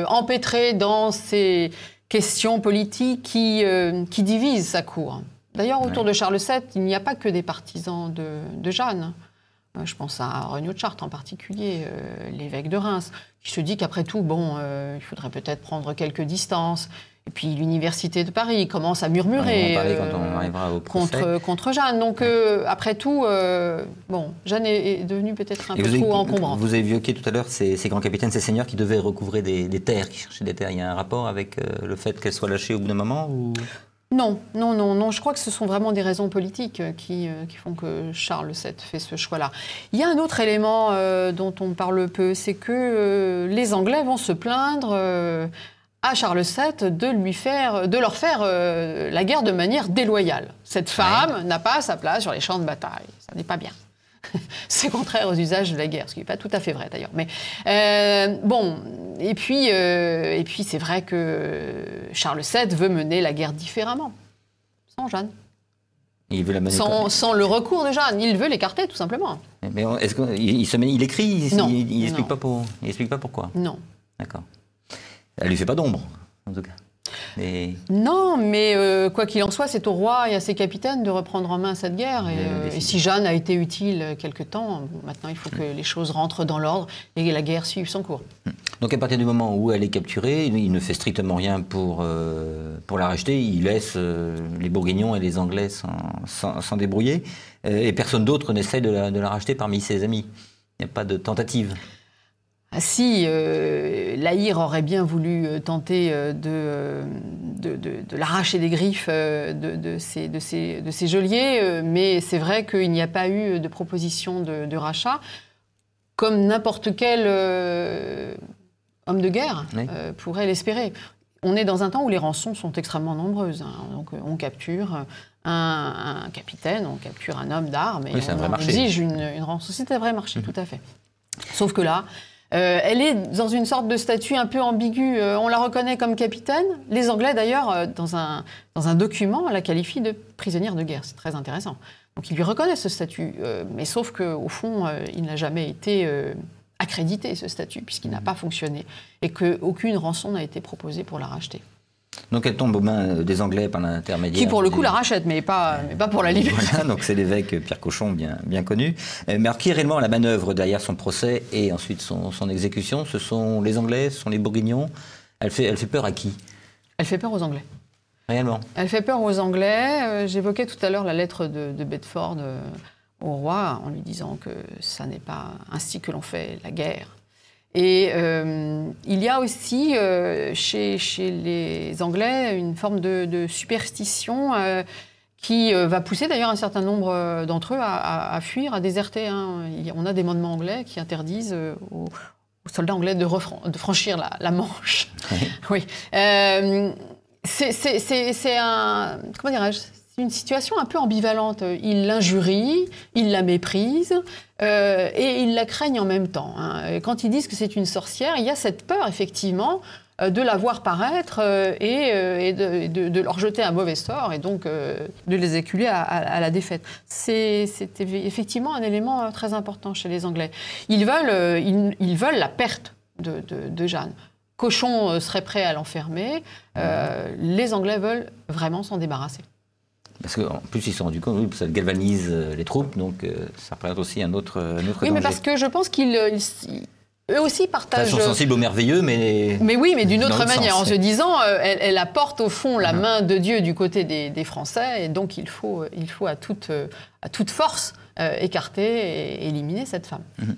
empêtré dans ses question politique qui, euh, qui divise sa cour. D'ailleurs, autour de Charles VII, il n'y a pas que des partisans de, Jeanne. Euh, je pense à Renaud de Chartres en particulier, euh, l'évêque de Reims, qui se dit qu'après tout, bon, il faudrait peut-être prendre quelques distances. Et puis l'université de Paris commence à murmurer
euh, contre,
contre Jeanne. Donc euh, après tout, euh, bon, Jeanne est, devenue peut-être un peu trop encombrante.
Vous avez évoqué tout à l'heure ces, grands capitaines, ces seigneurs qui devaient recouvrer des, terres, qui cherchaient des terres. Il y a un rapport avec le fait qu'elles soient lâchées au bout d'un moment ou...
Non, non, non, non. Je crois que ce sont vraiment des raisons politiques qui, qui font que Charles VII fait ce choix-là. Il y a un autre élément dont on parle peu, c'est que les Anglais vont se plaindre Charles VII de, lui faire, de leur faire euh, la guerre de manière déloyale. Cette femme n'a pas sa place sur les champs de bataille. Ça n'est pas bien. C'est contraire aux usages de la guerre, ce qui n'est pas tout à fait vrai d'ailleurs. Mais euh, bon, et puis, euh, et puis c'est vrai que Charles VII veut mener la guerre différemment, sans Jeanne. Il veut la mener sans, le recours de Jeanne, il veut l'écarter tout simplement.
Mais est-ce il, écrit, il, n'explique pas il explique pas pourquoi. Non. D'accord. Elle lui fait pas d'ombre, en tout cas.
Non, mais euh, quoi qu'il en soit, c'est au roi et à ses capitaines de reprendre en main cette guerre. Et, euh, si Jeanne a été utile euh, quelque temps, maintenant il faut que les choses rentrent dans l'ordre et la guerre suive son cours. Hmm.
Donc à partir du moment où elle est capturée, il ne fait strictement rien pour, pour la racheter. Il laisse les Bourguignons et les Anglais s'en débrouiller. et personne d'autre n'essaie de, de la racheter parmi ses amis. Il n'y a pas de tentative.
Ah, si, euh, l'Aïr aurait bien voulu euh, tenter euh, de, l'arracher des griffes de, ses, de, de geôliers, mais c'est vrai qu'il n'y a pas eu de proposition de, rachat, comme n'importe quel homme de guerre pourrait l'espérer. On est dans un temps où les rançons sont extrêmement nombreuses. Hein. donc on capture un, capitaine, on capture un homme d'armes et on exige une, une rançon. C'est un vrai marché, mmh. tout à fait. Sauf que là, euh, elle est dans une sorte de statut un peu ambigu. Euh, on la reconnaît comme capitaine. Les Anglais, d'ailleurs, euh, dans, un, dans un document, la qualifient de prisonnière de guerre. C'est très intéressant. Donc ils lui reconnaissent ce statut. mais sauf qu'au fond, il n'a jamais été accrédité, ce statut, puisqu'il n'a pas fonctionné. Et qu'aucune rançon n'a été proposée pour la racheter.
Donc elle tombe aux mains euh, des Anglais par l'intermédiaire. Qui pour le coup la
rachète, euh, mais pas, pour la libérer.
Voilà, donc c'est l'évêque Pierre Cochon, bien, bien connu. Euh, mais alors, qui est réellement la manœuvre derrière son procès et ensuite son, exécution Ce sont les Anglais, ce sont les Bourguignons. Elle fait, elle fait peur à qui
Elle fait peur aux Anglais. Réellement Elle fait peur aux Anglais. J'évoquais tout à l'heure la lettre de Bedford au roi en lui disant que ça n'est pas ainsi que l'on fait la guerre. Et euh, il y a aussi euh, chez, chez, les Anglais une forme de, superstition euh, qui va pousser d'ailleurs un certain nombre d'entre eux à, fuir, à déserter. Hein. On a des mandements anglais qui interdisent aux, soldats anglais de, franchir la, Manche. oui. oui. c'est un. Comment dirais-je une situation un peu ambivalente. Il l'injurie, il la méprise euh, et il la craigne en même temps. Hein. quand ils disent que c'est une sorcière, il y a cette peur, effectivement, euh, de la voir paraître euh, et, de, leur jeter un mauvais sort et donc de les éculer à, la défaite. C'est effectivement un élément très important chez les Anglais. Ils veulent, ils, veulent la perte de, Jeanne. Cochon serait prêt à l'enfermer. les Anglais veulent vraiment s'en débarrasser.
Parce qu'en plus, ils se sont rendus compte, oui, ça galvanise euh, les troupes, donc euh, ça représente aussi un autre, un Oui, mais parce que
je pense qu'ils euh, eux aussi partagent. Ils sont sensibles
au merveilleux, mais. Mais oui, mais d'une autre manière, en se
disant, elle, apporte au fond la main de Dieu du côté des, Français, et donc il faut, il faut à toute, à toute force écarter et éliminer cette femme.
Mhm.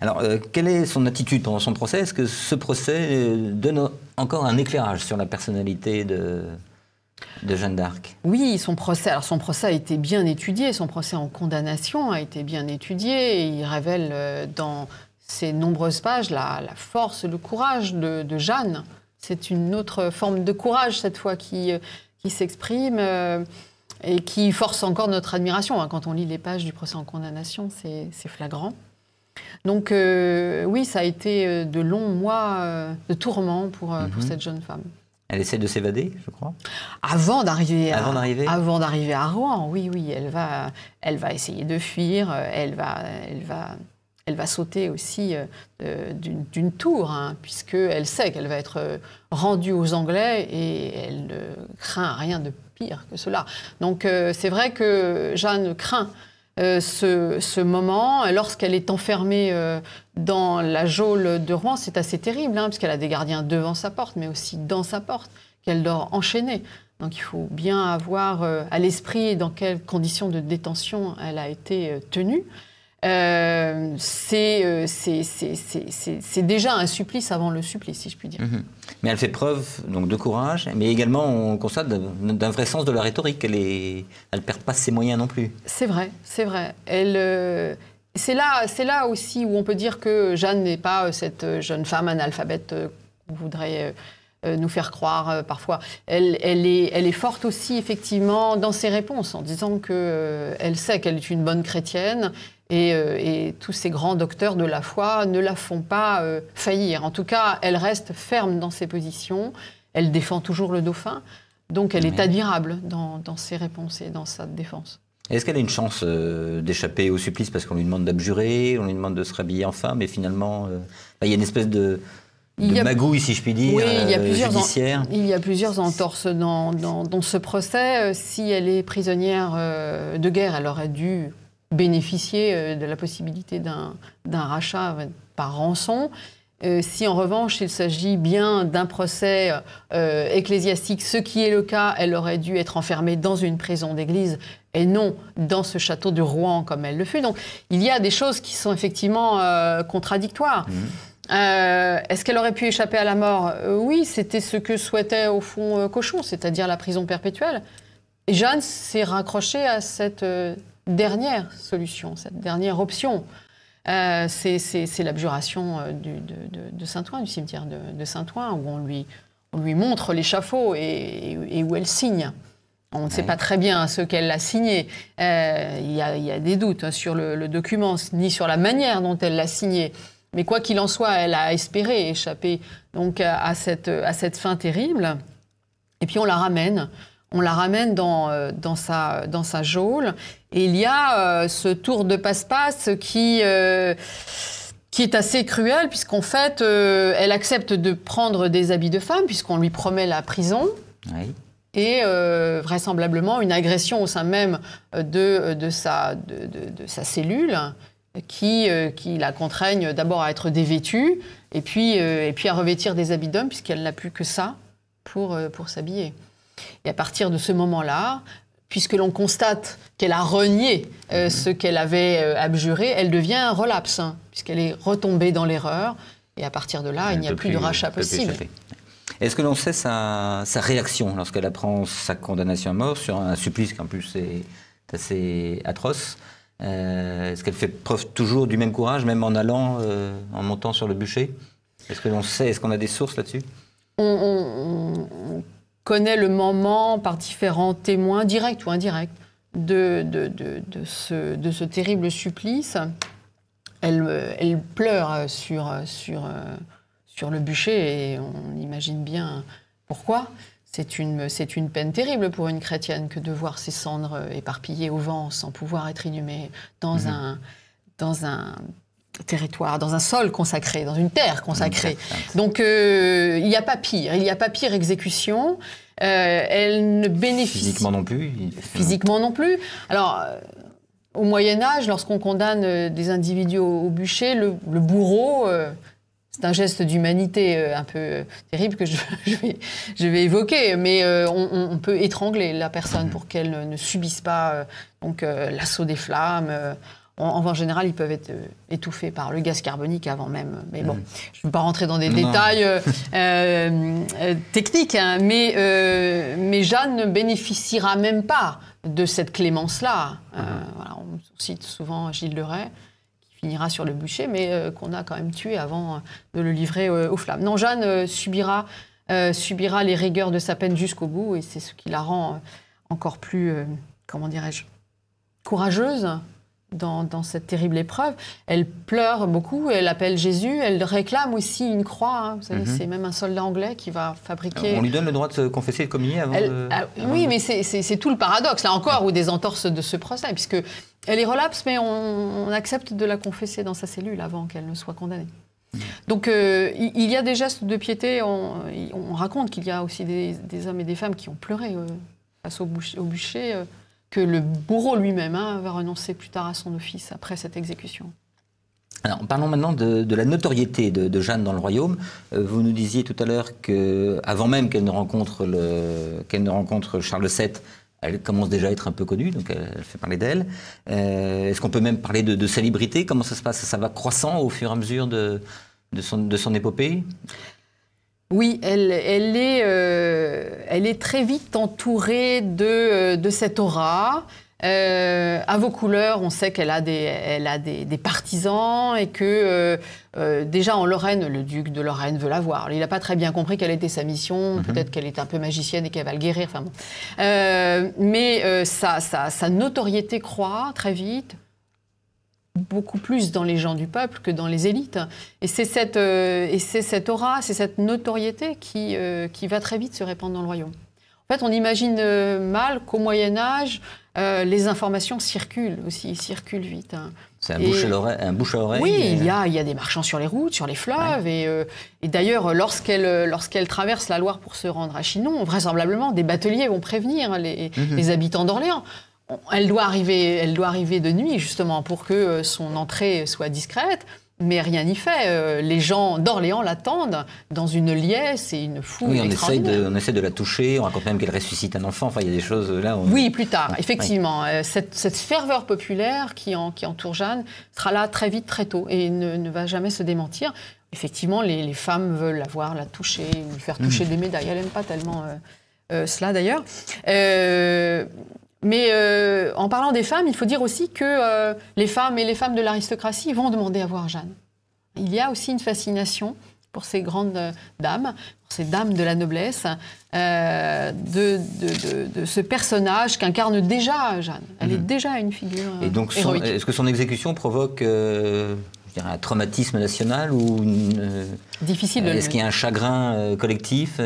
Alors, quelle est son attitude pendant son procès Est-ce que ce procès donne encore un éclairage sur la personnalité de, de Jeanne d'Arc.
Oui, son procès, son procès a été bien étudié, son procès en condamnation a été bien étudié, et il révèle euh, dans ses nombreuses pages la, la force, le courage de, Jeanne. C'est une autre forme de courage cette fois qui, euh, s'exprime euh, et qui force encore notre admiration. Hein, quand on lit les pages du procès en condamnation, c'est flagrant. Donc oui, ça a été de longs mois de tourments pour mhm. cette jeune femme.
Elle essaie de s'évader, je crois.
Avant d'arriver avant d'arriver à Rouen, oui, oui, elle va, elle va essayer de fuir, euh, elle va, va, elle va sauter aussi euh, d'une tour, hein, puisque elle sait qu'elle va être euh, rendue aux Anglais et elle ne craint rien de pire que cela. Donc c'est vrai que Jeanne craint euh, ce, moment. Lorsqu'elle est enfermée euh, dans la geôle de Rouen, c'est assez terrible, hein, puisqu'elle a des gardiens devant sa porte, mais aussi dans sa porte, qu'elle dort enchaînée. Donc il faut bien avoir euh, à l'esprit dans quelles conditions de détention elle a été tenue. Euh, euh, c'est déjà un supplice avant le supplice, si je puis dire.
Mhm. Mais elle fait preuve donc, de courage, mais également on constate d'un vrai sens de la rhétorique. Elle ne perd pas ses moyens non plus.
C'est vrai, c'est vrai. Elle, euh, c'est là, aussi où on peut dire que Jeanne n'est pas cette jeune femme analphabète qu'on voudrait nous faire croire parfois. Elle, est, forte aussi, effectivement, dans ses réponses, en disant qu'elle elle sait qu'elle est une bonne chrétienne euh, et, tous ces grands docteurs de la foi ne la font pas euh, faillir. En tout cas, elle reste ferme dans ses positions, elle défend toujours le dauphin, donc elle est admirable dans, ses réponses et dans sa défense.
Est-ce qu'elle a une chance euh, d'échapper au supplice parce qu'on lui demande d'abjurer, on lui demande de se rhabiller en femme, et finalement, bah, il y a une espèce de, magouille, si je puis dire, oui, il y a plusieurs
Il y a plusieurs entorses dans, dans ce procès. Si elle est prisonnière de guerre, elle aurait dû bénéficier euh, de la possibilité d'un rachat euh, par rançon. Euh, si en revanche il s'agit bien d'un procès ecclésiastique, ce qui est le cas, elle aurait dû être enfermée dans une prison d'église et non dans ce château de Rouen comme elle le fut. Donc il y a des choses qui sont effectivement contradictoires. Mmh. Est-ce qu'elle aurait pu échapper à la mort Oui, c'était ce que souhaitait au fond Cochon, c'est-à-dire la prison perpétuelle. Et Jeanne s'est raccrochée à cette dernière solution, cette dernière option. Euh, c'est l'abjuration euh, de, Saint-Ouen, du cimetière de, Saint-Ouen, où on lui, montre l'échafaud et, où elle signe. On ne sait pas très bien ce qu'elle a signé. Euh, il y, a des doutes hein, sur le, document, ni sur la manière dont elle l'a signé. Mais quoi qu'il en soit, elle a espéré échapper donc à cette, à cette fin terrible. Et puis on la ramène on la ramène dans, euh, sa, dans geôle. Et il y a euh, ce tour de passe-passe euh, qui, est assez cruel, puisqu'en fait, elle accepte de prendre des habits de femme, puisqu'on lui promet la prison. Et vraisemblablement, une agression au sein même de, sa, cellule qui, la contraigne d'abord à être dévêtue et puis, à revêtir des habits d'homme, puisqu'elle n'a plus que ça pour s'habiller. Et à partir de ce moment-là, puisque l'on constate qu'elle a renié euh, mhm. ce qu'elle avait euh, abjuré, elle devient un relapse, hein, puisqu'elle est retombée dans l'erreur. Et à partir de là, il n'y a plus, de rachat possible.
Est-ce que l'on sait sa, réaction lorsqu'elle apprend sa condamnation à mort sur un supplice qui en plus est assez atroce euh, Est-ce qu'elle fait preuve toujours du même courage, même en allant, en montant sur le bûcher Est-ce que l'on sait, est-ce qu'on a des sources là-dessus
connaît le moment par différents témoins, directs ou indirects, de, de, de, de ce, terrible supplice. Elle, elle pleure sur, sur, sur, le bûcher et on imagine bien pourquoi. C'est une, une, peine terrible pour une chrétienne que de voir ses cendres éparpillées au vent sans pouvoir être inhumée dans, mmh. un, dans un territoire, dans un sol consacré, dans une terre consacrée. Donc euh, il n'y a pas pire, il n'y a pas pire exécution. Euh, elle ne bénéficie physiquement non plus. Physiquement non plus. Alors euh, au Moyen Âge, lorsqu'on condamne des individus au, bûcher, le, bourreau c'est un geste d'humanité un peu terrible que je, je, vais, évoquer, mais on, on, peut étrangler la personne mm. pour qu'elle ne subisse pas donc l'assaut des flammes en, général, ils peuvent être euh, étouffés par le gaz carbonique avant même. Euh, mais bon, mm. je ne veux pas rentrer dans des détails euh, techniques, hein, mais, Jeanne ne bénéficiera même pas de cette clémence-là. Mm-hmm. on cite souvent Gilles Le Ray, qui finira sur le bûcher, mais qu'on a quand même tué avant de le livrer aux flammes. Non, Jeanne subira, subira les rigueurs de sa peine jusqu'au bout, et c'est ce qui la rend encore plus, comment dirais-je, courageuse dans, cette terrible épreuve. Elle pleure beaucoup, elle appelle Jésus, elle réclame aussi une croix. Hein. Mhm. c'est même un soldat anglais qui va fabriquer. Euh, on lui
donne le droit de se confesser et de communier avant. Ah
oui, mais c'est tout le paradoxe, là encore, ou des entorses de ce procès, puisque elle est relapse, mais on, accepte de la confesser dans sa cellule avant qu'elle ne soit condamnée. Mhm. Donc euh, il y a des gestes de piété. On, raconte qu'il y a aussi des, hommes et des femmes qui ont pleuré euh, face au, bûcher que le bourreau lui-même hein, va renoncer plus tard à son office après cette exécution.
Alors, parlons maintenant de, la notoriété de, Jeanne dans le royaume. Euh, vous nous disiez tout à l'heure que, avant même qu'elle ne rencontre qu'elle ne rencontre Charles VII, elle commence déjà à être un peu connue, donc elle, fait parler d'elle. Euh, est-ce qu'on peut même parler de, célébrité Comment ça se passe ça, va croissant au fur et à mesure de, de son, épopée
oui, euh, elle, est, très vite entourée de, euh, cette aura. Euh, à vos couleurs, on sait qu'elle a des, partisans et que déjà en Lorraine, le duc de Lorraine veut la voir. Il n'a pas très bien compris quelle était sa mission. Mhm. Peut-être qu'elle est un peu magicienne et qu'elle va le guérir. Enfin mais sa, sa, notoriété croît très vite beaucoup plus dans les gens du peuple que dans les élites. Et c'est cette, euh, et c'est cette aura, c'est cette notoriété qui, euh, qui va très vite se répandre dans le royaume. En fait, on imagine euh, mal qu'au Moyen Âge, les informations circulent aussi, circulent vite. Hein. C'est un, bouche
à oreille. Oui, il, y
a, il y des marchands sur les routes, sur les fleuves. Et, d'ailleurs, lorsqu'elle lorsqu'elle traverse la Loire pour se rendre à Chinon, vraisemblablement, des bateliers vont prévenir les mhm. habitants d'Orléans elle doit arriver, elle doit arriver de nuit justement pour que euh, son entrée soit discrète. Mais rien n'y fait. Euh, les gens d'Orléans l'attendent dans une liesse et une foule. Oui, on essaie,
de, la toucher. On raconte même qu'elle ressuscite un enfant. Enfin, il y a des choses euh, là. On... Oui,
plus tard, effectivement. Cette, ferveur populaire qui, entoure Jeanne sera là très vite, très tôt et ne, va jamais se démentir. Effectivement, les, femmes veulent la voir, la toucher, lui faire toucher mhm. des médailles. Elle n'aime pas tellement cela d'ailleurs. Mais euh, en parlant des femmes, il faut dire aussi que euh, les femmes et les femmes de l'aristocratie vont demander à voir Jeanne. Il y a aussi une fascination pour ces grandes euh, dames, pour ces dames de la noblesse, de, ce personnage qu'incarne déjà Jeanne. Elle est mhm. déjà une figure. Et donc, est-ce
que son exécution provoque un traumatisme national ou une, difficile Est-ce qu'il y a un chagrin collectif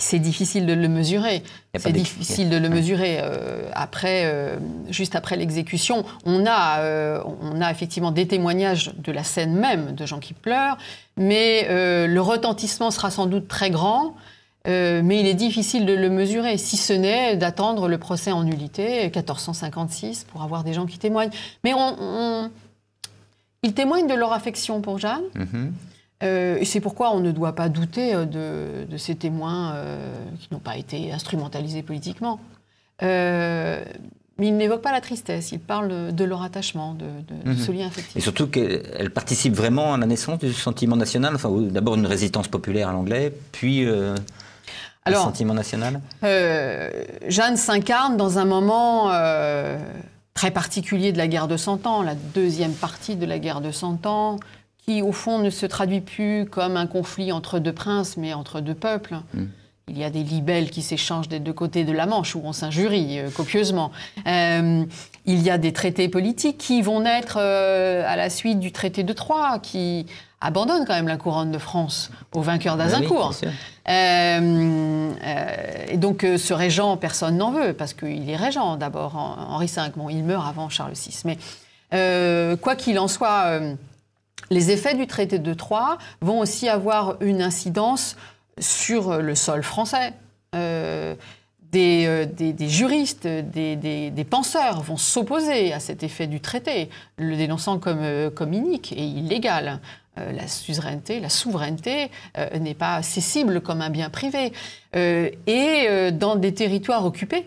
c'est difficile de le mesurer. C'est difficile de le mesurer. Euh, après, euh, juste après l'exécution, on a, euh, on a effectivement des témoignages de la scène même de gens qui pleurent, mais le retentissement sera sans doute très grand. mais il est difficile de le mesurer, si ce n'est d'attendre le procès en nullité, 1456, pour avoir des gens qui témoignent. Mais on, ils témoignent de leur affection pour Jeanne. Mm-hmm. Euh, c'est pourquoi on ne doit pas douter euh, de, ces témoins euh, qui n'ont pas été instrumentalisés politiquement. mais ils n'évoquent pas la tristesse, ils parlent de leur attachement, de, mhm. ce lien affectif.
Et surtout qu'elle participe vraiment à la naissance du sentiment national, enfin, d'abord une résistance populaire à l'anglais, puis... le sentiment national
Jeanne s'incarne dans un moment très particulier de la guerre de Cent Ans, la deuxième partie de la guerre de Cent Ans, qui, au fond, ne se traduit plus comme un conflit entre deux princes, mais entre deux peuples. Mm. Il y a des libelles qui s'échangent des deux côtés de la Manche, où on s'injurie euh, copieusement. Euh, il y a des traités politiques qui vont naître euh, à la suite du traité de Troyes, qui abandonne quand même la couronne de France au vainqueur d'Azincourt. et donc, ce régent, personne n'en veut, parce qu'il est régent d'abord, Henri V. Bon, il meurt avant Charles VI. Mais quoi qu'il en soit les effets du traité de Troyes vont aussi avoir une incidence sur le sol français. Euh, euh, des, juristes, des, penseurs vont s'opposer à cet effet du traité, le dénonçant comme, euh, comme inique et illégal. la la souveraineté n'est pas accessible comme un bien privé. et dans des territoires occupés,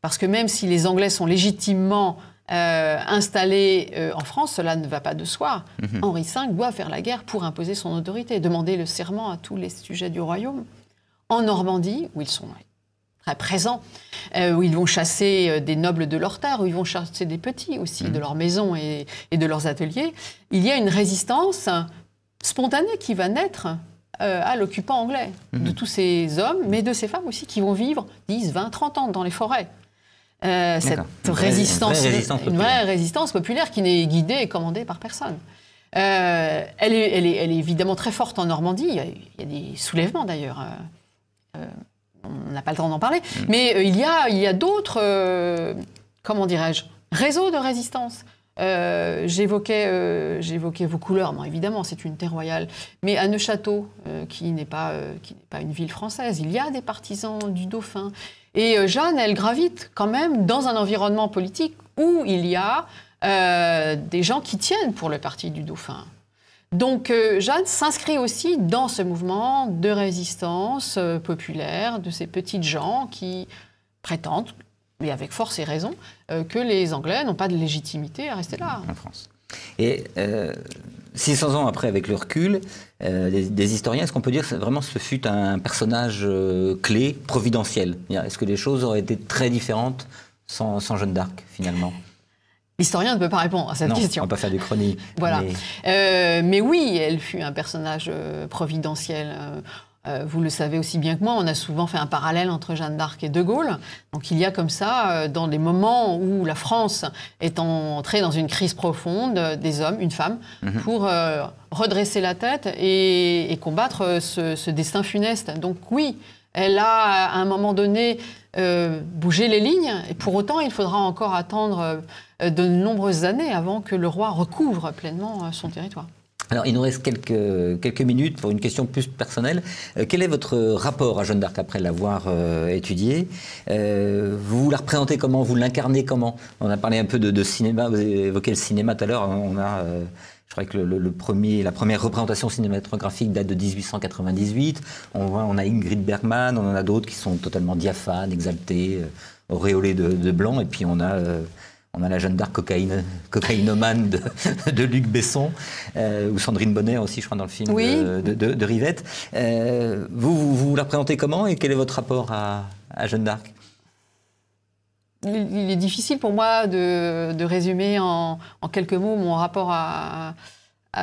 parce que même si les Anglais sont légitimement euh, installé euh, en France, cela ne va pas de soi. Mhm. Henri V doit faire la guerre pour imposer son autorité, demander le serment à tous les sujets du royaume. En Normandie, où ils sont très présents, euh, où ils vont chasser des nobles de leur terre, où ils vont chasser des petits aussi, mhm. de leur maison et, de leurs ateliers, il y a une résistance spontanée qui va naître à l'occupant anglais, mhm. de tous ces hommes, mais de ces femmes aussi qui vont vivre 10, 20, 30 ans dans les forêts. Euh, cette résistance, une vraie, résistance populaire qui n'est guidée et commandée par personne. Euh, elle, est, elle, est, elle, est, évidemment très forte en Normandie. Il y a, des soulèvements d'ailleurs. Euh, on n'a pas le temps d'en parler. Mm. Mais il y a, il a d'autres, comment dirais-je, réseaux de résistance. j'évoquais, vos couleurs, bon, évidemment, c'est une terre royale. Mais à Neuchâtel qui n'est pas, qui n'est pas une ville française, il y a des partisans du Dauphin. Et euh, Jeanne, elle gravite quand même dans un environnement politique où il y a euh, des gens qui tiennent pour le parti du dauphin. Donc euh, Jeanne s'inscrit aussi dans ce mouvement de résistance populaire de ces petites gens qui prétendent, mais avec force et raison, que les Anglais n'ont pas de légitimité à rester là. En France.
Et 600 ans après, avec le recul, euh, des, historiens, est-ce qu'on peut dire que vraiment ce fut un personnage euh, clé, providentiel Est-ce que les choses auraient été très différentes sans, Jeanne d'Arc, finalement L'historien ne peut pas répondre à cette question. On peut pas faire des chroniques. voilà.
mais... Euh, oui, elle fut un personnage providentiel. Euh, vous le savez aussi bien que moi, on a souvent fait un parallèle entre Jeanne d'Arc et De Gaulle. Donc il y a comme ça, euh, dans les moments où la France est entrée dans une crise profonde, euh, des hommes, une femme, mhm. pour redresser la tête et, combattre ce, destin funeste. Donc oui, elle a à un moment donné bougé les lignes, et pour autant il faudra encore attendre de nombreuses années avant que le roi recouvre pleinement son territoire.
Alors, il nous reste quelques, quelques minutes pour une question plus personnelle. Euh, quel est votre rapport à Jeanne d'Arc après l'avoir euh, étudiée euh, Vous la représentez comment Vous l'incarnez comment On a parlé un peu de, cinéma, vous avez le cinéma tout à l'heure. On a, je crois que le, premier, la première représentation cinématographique date de 1898. On, voit, on a Ingrid Bergman, on en a d'autres qui sont totalement diaphanes, exaltés, auréolés de, de blanc. Et puis on a on a la Jeanne d'Arc cocaïne, cocaïnomane de, Luc Besson, euh, ou Sandrine Bonnet aussi, je crois, dans le film de, Rivette. Euh, vous, vous, la présentez comment et quel est votre rapport à, Jeanne d'Arc
il, est difficile pour moi de, résumer en, quelques mots mon rapport à,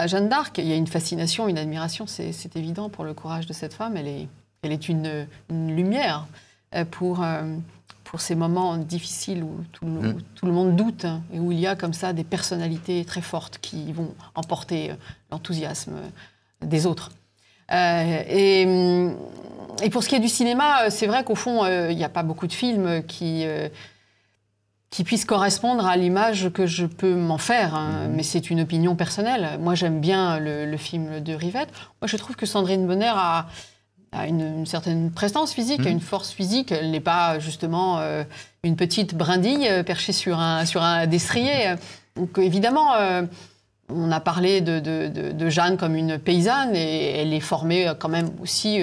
Jeanne d'Arc. Il y a une fascination, une admiration, c'est évident pour le courage de cette femme. Elle est, elle est une, lumière euh, pour pour ces moments difficiles où tout, le, mmh. monde doute hein, et où il y a comme ça des personnalités très fortes qui vont emporter euh, l'enthousiasme euh, des autres. Euh, hum, et, pour ce qui est du cinéma, c'est vrai qu'au fond, il n'y a pas beaucoup de films qui, qui puissent correspondre à l'image que je peux m'en faire. Hein, mmh. Mais c'est une opinion personnelle. Moi, j'aime bien le, le, film de Rivette. Moi, je trouve que Sandrine Bonner a, a une, certaine prestance physique, à mm-hmm. une force physique. Elle n'est pas justement euh, une petite brindille euh, perchée sur un, sur un destrier. Euh, donc évidemment, on a parlé de, de, de, Jeanne comme une paysanne et elle est formée quand même aussi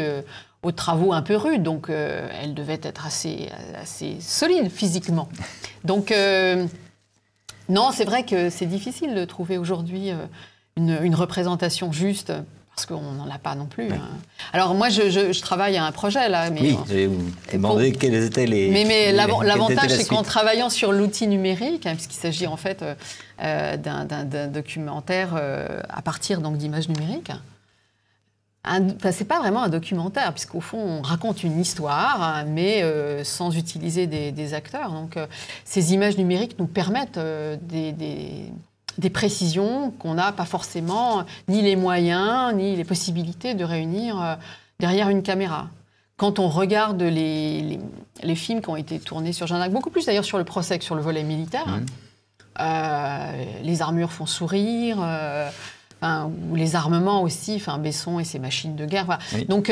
aux travaux un peu rudes. Donc elle devait être assez, assez solide physiquement. Donc non, c'est vrai que c'est difficile de trouver aujourd'hui une, une représentation juste parce qu'on n'en a pas non plus. Hein. Alors moi, je, travaille à un projet là. Mais oui,
j'ai demandé quels étaient les. Mais, mais l'avantage, c'est qu'en
travaillant sur l'outil numérique, hein, puisqu'il s'agit en fait euh, euh, d'un documentaire euh, à partir donc d'images numériques. Enfin, c'est pas vraiment un documentaire, puisqu'au fond, on raconte une histoire, hein, mais sans utiliser des, acteurs. Donc, ces images numériques nous permettent des des précisions qu'on n'a pas forcément ni les moyens, ni les possibilités de réunir euh, derrière une caméra. Quand on regarde les, les, films qui ont été tournés sur Jeanne d'Arc, beaucoup plus d'ailleurs sur le procès que sur le volet militaire, mmh. euh, les armures font sourire. Euh, ou les armements aussi, enfin Besson et ses machines de guerre. Donc,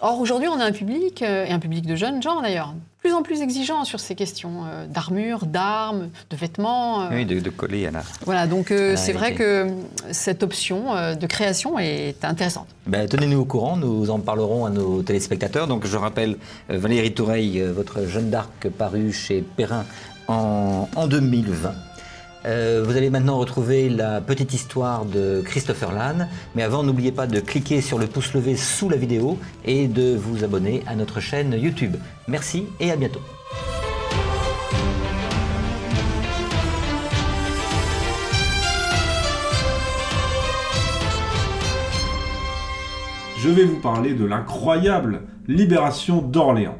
or aujourd'hui, on a un public, et un public de jeunes gens d'ailleurs, plus en plus exigeant sur ces questions euh, d'armure, d'armes, de vêtements. Euh.
Oui, de, de coller à
Voilà, donc euh, c'est vrai que cette option de création est intéressante.
Ben, tenez-nous au courant, nous en parlerons à nos téléspectateurs. Donc je rappelle Valérie Toureille, votre jeune d'Arc paru chez Perrin en 2020. Euh, vous allez maintenant retrouver la petite histoire de Christopher Lann. Mais avant, n'oubliez pas de cliquer sur le pouce levé sous la vidéo et de vous abonner à notre chaîne YouTube. Merci et à bientôt.
Je vais vous parler de l'incroyable libération d'Orléans.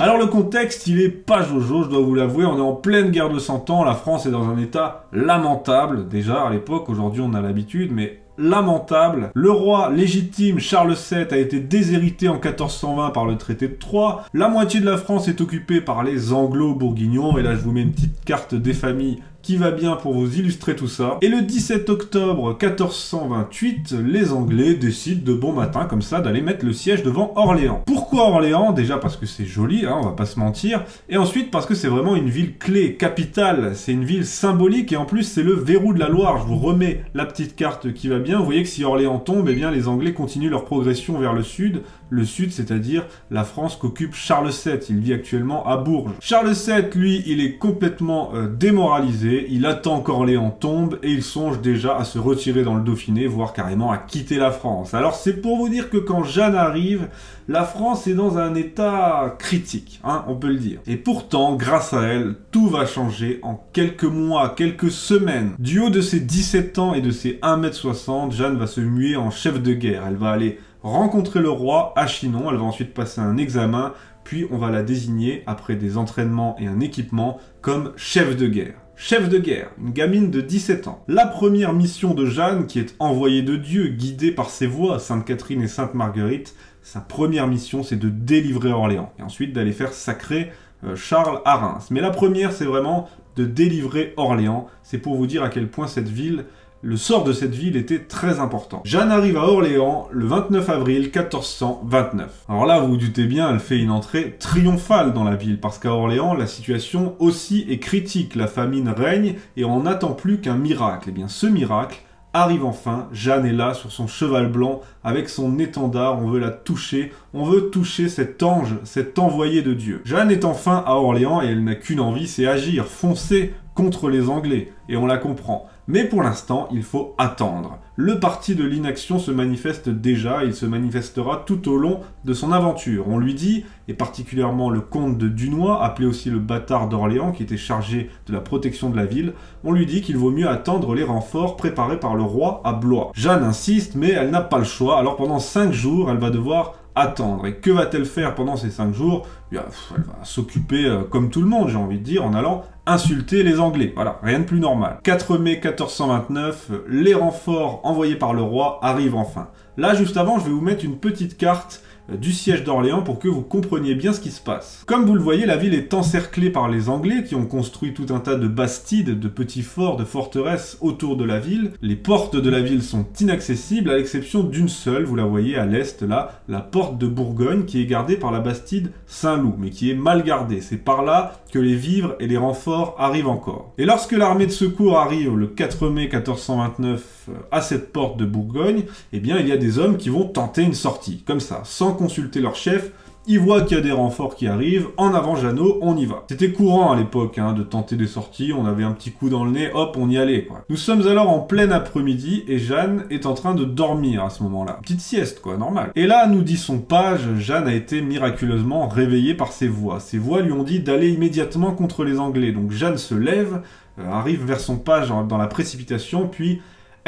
Alors le contexte, il est pas jojo, je dois vous l'avouer, on est en pleine guerre de 100 ans, la France est dans un état lamentable, déjà à l'époque, aujourd'hui on a l'habitude, mais lamentable. Le roi légitime Charles VII a été déshérité en 1420 par le traité de Troyes. La moitié de la France est occupée par les Anglo-Bourguignons. Et là, je vous mets une petite carte des familles qui va bien pour vous illustrer tout ça. Et le 17 octobre 1428, les Anglais décident de bon matin comme ça d'aller mettre le siège devant Orléans. Pourquoi Orléans Déjà parce que c'est joli, hein, on va pas se mentir. Et ensuite parce que c'est vraiment une ville clé, capitale, c'est une ville symbolique et en plus c'est le verrou de la Loire. Je vous remets la petite carte qui va bien. Vous voyez que si Orléans tombe, et eh bien les Anglais continuent leur progression vers le sud. Le sud, c'est-à-dire la France qu'occupe Charles VII. Il vit actuellement à Bourges. Charles VII, lui, il est complètement euh, démoralisé il attend qu'Orléans tombe et il songe déjà à se retirer dans le Dauphiné, voire carrément à quitter la France. Alors c'est pour vous dire que quand Jeanne arrive, la France est dans un état critique, hein, on peut le dire. Et pourtant, grâce à elle, tout va changer en quelques mois, quelques semaines. Du haut de ses 17 ans et de ses 1m60, Jeanne va se muer en chef de guerre. Elle va aller rencontrer le roi à Chinon, elle va ensuite passer un examen, puis on va la désigner, après des entraînements et un équipement, comme chef de guerre. Chef de guerre, une gamine de 17 ans. La première mission de Jeanne, qui est envoyée de Dieu, guidée par ses voix, Sainte Catherine et Sainte Marguerite, sa première mission, c'est de délivrer Orléans, et ensuite d'aller faire sacrer euh, Charles à Reims. Mais la première, c'est vraiment de délivrer Orléans. C'est pour vous dire à quel point cette ville le sort de cette ville était très important. Jeanne arrive à Orléans le 29 avril 1429. Alors là, vous vous doutez bien, elle fait une entrée triomphale dans la ville, parce qu'à Orléans, la situation aussi est critique, la famine règne et on n'attend plus qu'un miracle. Et eh bien ce miracle, arrive enfin, Jeanne est là sur son cheval blanc avec son étendard, on veut la toucher, on veut toucher cet ange, cet envoyé de Dieu. Jeanne est enfin à Orléans et elle n'a qu'une envie, c'est agir, foncer contre les Anglais, et on la comprend. Mais pour l'instant, il faut attendre. Le parti de l'inaction se manifeste déjà, il se manifestera tout au long de son aventure. On lui dit, et particulièrement le comte de Dunois, appelé aussi le bâtard d'Orléans, qui était chargé de la protection de la ville, on lui dit qu'il vaut mieux attendre les renforts préparés par le roi à Blois. Jeanne insiste, mais elle n'a pas le choix, alors pendant 5 jours, elle va devoir attendre. Et que va-t-elle faire pendant ces cinq jours eh Elle va s'occuper, euh, comme tout le monde, j'ai envie de dire, en allant insulter les Anglais. Voilà, rien de plus normal. 4 mai 1429, les renforts envoyés par le roi arrivent enfin. Là, juste avant, je vais vous mettre une petite carte du siège d'Orléans pour que vous compreniez bien ce qui se passe. Comme vous le voyez, la ville est encerclée par les Anglais qui ont construit tout un tas de bastides, de petits forts, de forteresses autour de la ville. Les portes de la ville sont inaccessibles à l'exception d'une seule, vous la voyez à l'est là, la porte de Bourgogne qui est gardée par la bastide Saint-Loup, mais qui est mal gardée. C'est par là que les vivres et les renforts arrivent encore. Et lorsque l'armée de secours arrive le 4 mai 1429 euh, à cette porte de Bourgogne, eh bien, il y a des hommes qui vont tenter une sortie, comme ça, sans consulter leur chef. Ils voient qu'il y a des renforts qui arrivent, en avant Jeannot, on y va. C'était courant à l'époque hein, de tenter des sorties, on avait un petit coup dans le nez, hop, on y allait quoi. Nous sommes alors en plein après-midi et Jeanne est en train de dormir à ce moment-là. Petite sieste quoi, normal. Et là, nous dit son page, Jeanne a été miraculeusement réveillée par ses voix. Ses voix lui ont dit d'aller immédiatement contre les Anglais. Donc Jeanne se lève, euh, arrive vers son page dans la précipitation, puis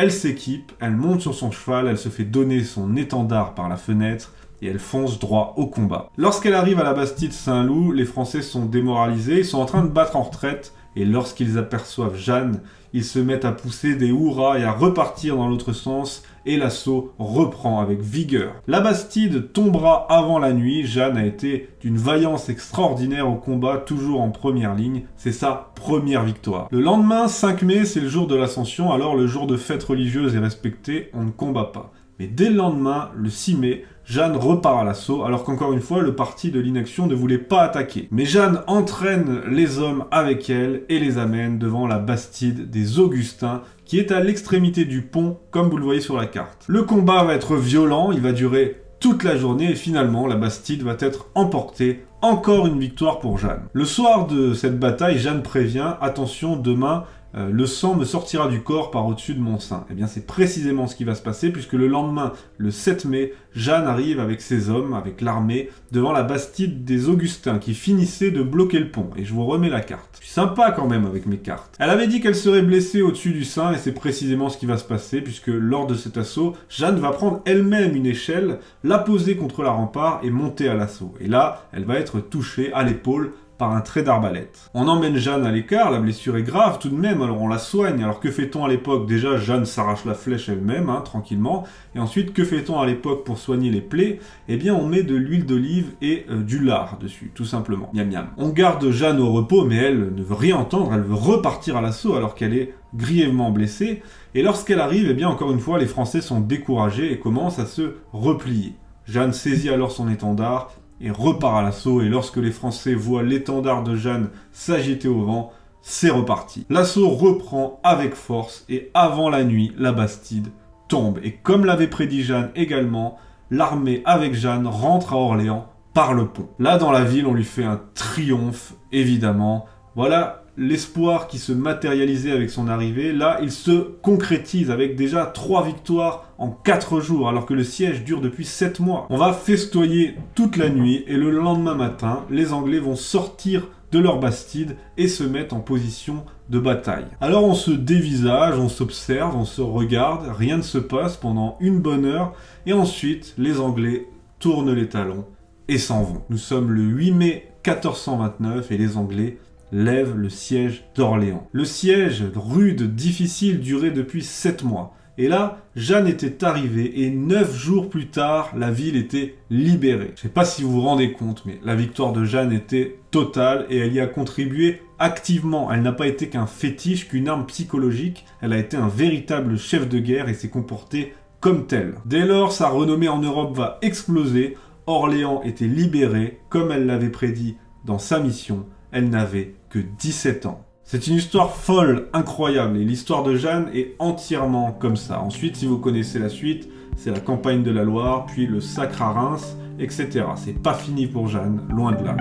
elle s'équipe, elle monte sur son cheval, elle se fait donner son étendard par la fenêtre et elle fonce droit au combat. Lorsqu'elle arrive à la bastide Saint-Loup, les Français sont démoralisés, ils sont en train de battre en retraite et lorsqu'ils aperçoivent Jeanne, ils se mettent à pousser des hurrahs et à repartir dans l'autre sens et l'assaut reprend avec vigueur. La Bastide tombera avant la nuit, Jeanne a été d'une vaillance extraordinaire au combat, toujours en première ligne, c'est sa première victoire. Le lendemain, 5 mai, c'est le jour de l'ascension, alors le jour de fête religieuse est respecté, on ne combat pas. Mais dès le lendemain, le 6 mai, Jeanne repart à l'assaut, alors qu'encore une fois, le parti de l'inaction ne voulait pas attaquer. Mais Jeanne entraîne les hommes avec elle et les amène devant la bastide des Augustins, qui est à l'extrémité du pont, comme vous le voyez sur la carte. Le combat va être violent, il va durer toute la journée, et finalement, la bastide va être emportée. Encore une victoire pour Jeanne. Le soir de cette bataille, Jeanne prévient, attention, demain, euh, le sang me sortira du corps par au-dessus de mon sein. Eh bien, c'est précisément ce qui va se passer, puisque le lendemain, le 7 mai, Jeanne arrive avec ses hommes, avec l'armée, devant la Bastide des Augustins, qui finissait de bloquer le pont. Et je vous remets la carte. Je suis sympa quand même avec mes cartes. Elle avait dit qu'elle serait blessée au-dessus du sein, et c'est précisément ce qui va se passer, puisque lors de cet assaut, Jeanne va prendre elle-même une échelle, la poser contre la rempart et monter à l'assaut. Et là, elle va être touchée à l'épaule par un trait d'arbalète. On emmène Jeanne à l'écart, la blessure est grave tout de même, alors on la soigne. Alors que fait-on à l'époque Déjà, Jeanne s'arrache la flèche elle-même, hein, tranquillement. Et ensuite, que fait-on à l'époque pour soigner les plaies Eh bien, on met de l'huile d'olive et euh, du lard dessus, tout simplement. Miam miam. On garde Jeanne au repos, mais elle ne veut rien entendre, elle veut repartir à l'assaut alors qu'elle est grièvement blessée. Et lorsqu'elle arrive, eh bien, encore une fois, les Français sont découragés et commencent à se replier. Jeanne saisit alors son étendard et repart à l'assaut. Et lorsque les Français voient l'étendard de Jeanne s'agiter au vent, c'est reparti. L'assaut reprend avec force et avant la nuit, la Bastide tombe. Et comme l'avait prédit Jeanne également, l'armée avec Jeanne rentre à Orléans par le pont. Là, dans la ville, on lui fait un triomphe, évidemment. Voilà l'espoir qui se matérialisait avec son arrivée, là, il se concrétise avec déjà trois victoires en quatre jours, alors que le siège dure depuis sept mois. On va festoyer toute la nuit et le lendemain matin, les Anglais vont sortir de leur bastide et se mettre en position de bataille. Alors on se dévisage, on s'observe, on se regarde, rien ne se passe pendant une bonne heure et ensuite les Anglais tournent les talons et s'en vont. Nous sommes le 8 mai 1429 et les Anglais lève le siège d'Orléans. Le siège rude, difficile, durait depuis sept mois. Et là, Jeanne était arrivée et neuf jours plus tard, la ville était libérée. Je ne sais pas si vous vous rendez compte, mais la victoire de Jeanne était totale et elle y a contribué activement. Elle n'a pas été qu'un fétiche, qu'une arme psychologique. Elle a été un véritable chef de guerre et s'est comportée comme telle. Dès lors, sa renommée en Europe va exploser. Orléans était libérée, comme elle l'avait prédit dans sa mission elle n'avait que 17 ans. C'est une histoire folle, incroyable, et l'histoire de Jeanne est entièrement comme ça. Ensuite, si vous connaissez la suite, c'est la campagne de la Loire, puis le sacre à Reims, etc. C'est pas fini pour Jeanne, loin de là.